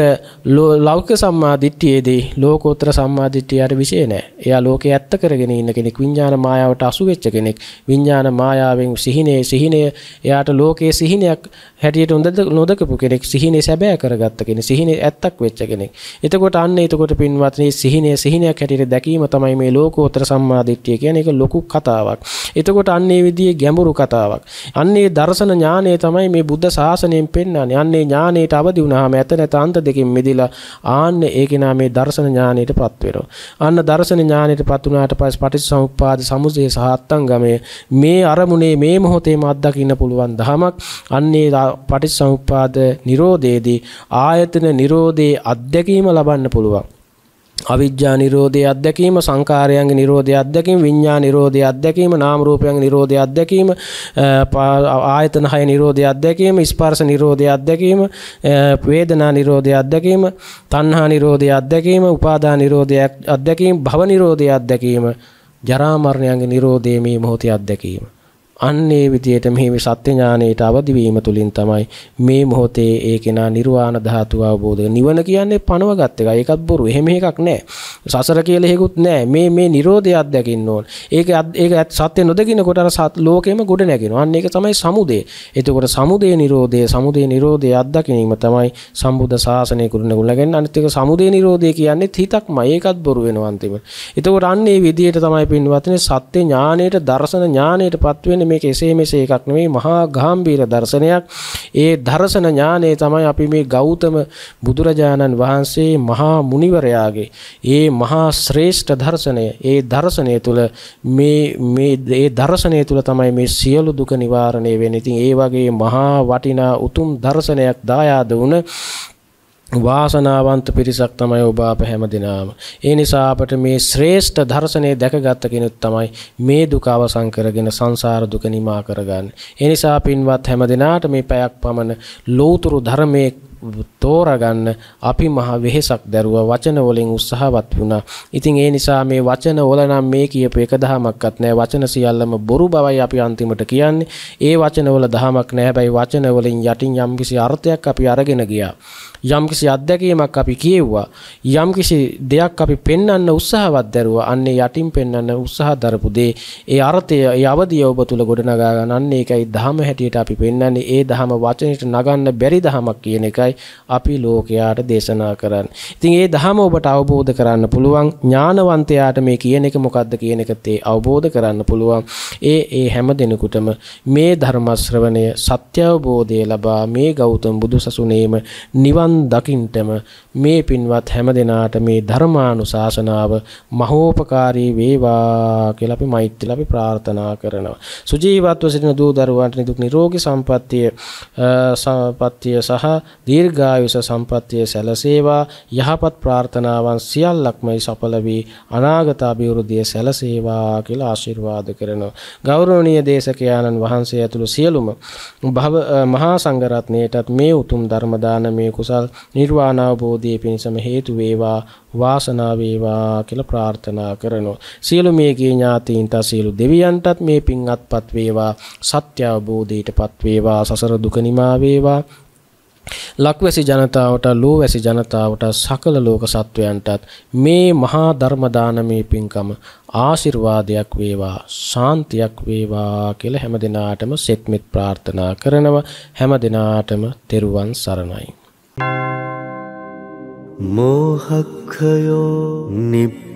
ලෞක සම්මාධිට්්‍යයේදී ලෝකෝත්‍ර සම්මාධිට්්‍යයට විශේ නෑ එයා ලෝක ඇත්ත කරගෙන ඉන්න කෙනෙක් විඤ්ඥාන මායාවට අසුවෙච්ච කෙනෙක් විඤ්ඥාන මායාවෙන් සිහිනේ සිහිනය එයාට ලෝකයේ සිහිනයක් හැටියට උොඳද නොදකපු කෙනෙක් සිහිනේ සැබෑ කරගත්ත කෙන සිහින ඇත්තක් වෙච්ච කෙනෙක් එතකොට අන්න එතකොට පින්වත්න සිහිනය සිහිනයක් හැටියට දැකීම තමයි මේ ලෝකෝත්‍ර සම්මාධිට්්‍යය කියන එක ලොකු කතාවක් එතකොට අන්නේ විදිිය ගැඹුරු කතාවක් අන්නේ දර්ශන ඥානය තමයි මේ බුද්ධ ශාසනයෙන් පෙන්න්න යන්නේ ඥානයට අවදි වුණහම ඇත තන්ත දෙකෙන් මිදිලා ආන්න ඒ කෙනා මේ දර්ශන ඥානයටපත් වෙනවා. අන්න දර්ශන ඥානයටපත් වුණාට පස්සේ පටිච්චසමුප්පාද සමුදය සහ අත්ංගමය මේ අරමුණේ මේ මොහොතේම අත්දකින්න පුළුවන් දහමක්. අන්නේ පටිච්චසමුප්පාද නිරෝධයේදී ආයතන නිරෝධයේ අත්දැකීම ලබන්න පුළුවන්. අවිද්‍යා නිරෝධය අත්දැකීම සංකාරයන්ගේ නිරෝධය අත්දැකීම විඤ්ඤා නිරෝධය අත්දැකීම නාම රූපයන්ගේ නිරෝධය අත්දැකීම ආයතන හය නිරෝධය අත්දැකීම ස්පර්ශ නිරෝධය අත්දැකීම වේදනා නිරෝධය අත්දැකීම තණ්හා නිරෝධය අත්දැකීම උපාදා නිරෝධය අත්දැකීම භව නිරෝධය අත්දැකීම ජරා මරණයන්ගේ නිරෝධය මේ මොහොතේ අත්දැකීම අන්න ඒ විදිහට මෙහි සත්‍ය ඥානයට අවදි වීම තුලින් තමයි මේ මොහොතේ ඒ කෙනා නිර්වාණ ධාතුව අවබෝධ නිවන කියන්නේ පණවගත් එක. ඒකත් බොරු. එහෙම එකක් නැහැ. සසර කියලා හේකුත් නැහැ. මේ මේ Nirodha අත්දකින්න ඕන. ඒක ඒක සත්‍ය නොදකිනකොට අර සත් ලෝකෙම ගොඩ නැගෙනවා. අන්න ඒක තමයි සමුදය. එතකොට සමුදය Nirodhe සමුදය Nirodhe අත්දකිනීම තමයි සම්බුද්ධ ශාසනය කුරුණ ගුණගෙන අනිත් එක සමුදය Nirodhe කියන්නේ හිතක්මයි. ඒකත් බොරු වෙනවා අන්තිමට. එතකොට අන්න ඒ විදිහට තමයි පින්වත්නි සත්‍ය ඥානයට දර්ශන ඥානයටපත් වෙන්නේ මේක එසේ මෙසේ එකක් නෙවෙයි මහා ගාම්භීර දර්ශනයක්. ඒ දර්ශන ඥානය තමයි අපි මේ ගෞතම බුදුරජාණන් වහන්සේ මහා මුනිවරයාගේ ඒ මහා ශ්‍රේෂ්ඨ දර්ශනය. ඒ දර්ශනය තුළ මේ මේ ඒ දර්ශනය තුළ තමයි මේ සියලු දුක නිවාරණය වෙන්නේ. ඉතින් ඒ වගේ මහා වටිනා උතුම් දර්ශනයක් දායාද වුණ වාසනාවන්ත පිරිසක් තමයි ඔබ අප හැමදෙනාම. ඒ නිසා අපට මේ ශ්‍රේෂ්ඨ දර්ශනේ දැකගත් කෙනෙක් තමයි මේ දුක අවසන් කරගෙන සංසාර දුක නිමා කරගන්නේ. ඒ නිසා පින්වත් හැමදෙනාට මේ පැයක් පමණ ලෝතුරු ධර්මයේ තෝරගන්න අපි මහ වෙහෙසක් දැරුවා වචන වලින් උත්සාහවත් වුණා. ඉතින් ඒ නිසා මේ වචන වල නම් මේ කියපු එක දහමක්වත් නැහැ. වචන සියල්ලම බොරු බවයි අපි අන්තිමට කියන්නේ. ඒ වචන වල දහමක් නැහැ. හැබැයි වචන වලින් යටින් යම්කිසි අර්ථයක් අපි අරගෙන ගියා. යම්කිසි අත්දැකීමක් අපි කියෙව්වා යම්කිසි දෙයක් අපි පෙන්වන්න උත්සාහවත් දරුවා අන්නේ යටින් පෙන්වන්න උත්සාහ දරපු දේ ඒ අර්ථය ඒ අවදිය ඔබ තුල ගොඩනගා ගන්න අන්න ඒකයි ධහම හැටියට අපි පෙන්වන්නේ ඒ ධහම වචනෙට නගන්න බැරි ධහමක් කියන එකයි අපි ලෝකයාට දේශනා කරන්නේ. ඉතින් ඒ ධහම ඔබට අවබෝධ කරන්න පුළුවන් ඥානවන්තයාට මේ කියන එක මොකද්ද කියන එක තේ අවබෝධ කරන්න පුළුවන්. ඒ ඒ හැම දිනෙකටම මේ ධර්ම ශ්‍රවණය සත්‍ය අවබෝධය ලබා මේ ගෞතම බුදුසසුනේම නිවන් නිවන් දකින්ටම මේ පින්වත් හැම දෙනාට මේ ධර්මානුශාසනාව මහෝපකාරී වේවා කියලා අපි මෛත්‍රීලා අපි ප්‍රාර්ථනා කරනවා. සුජීවත්ව සිටින දූ දරුවන්ට නිදුක් නිරෝගී සම්පන්නිය සම්පන්නිය සහ දීර්ඝායුෂ සම්පන්නිය සැලසේවා. යහපත් ප්‍රාර්ථනාවන් සියල්ලක්ම සඵල වී අනාගත අභිවෘද්ධිය සැලසේවා කියලා ආශිර්වාද කරනවා. ගෞරවනීය දේශකයාණන් වහන්සේ ඇතුළු සියලුම භව මහා සංඝරත්නයටත් මේ උතුම් ධර්ම දානමේ කුසල කුසල් නිර්වාණ අවබෝධයේ පිණසම හේතු වේවා වාසනාව වේවා කියලා ප්‍රාර්ථනා කරනවා. සියලු මේකේ ඥාතීන්ට සියලු දෙවියන්ටත් මේ පින් අත්පත් වේවා සත්‍ය අවබෝධයටපත් වේවා සසර දුක නිමා වේවා ලක්වැසි ජනතාවට ලෝවැසි ජනතාවට සකල ලෝක සත්වයන්ටත් මේ මහා ධර්ම දානමේ පින්කම ආශිර්වාදයක් වේවා ශාන්තියක් වේවා කියලා හැම දිනාටම සෙත්මිත් ප්‍රාර්ථනා කරනවා හැම දිනාටම තෙරුවන් සරණයි मोहक्षयो निभानम्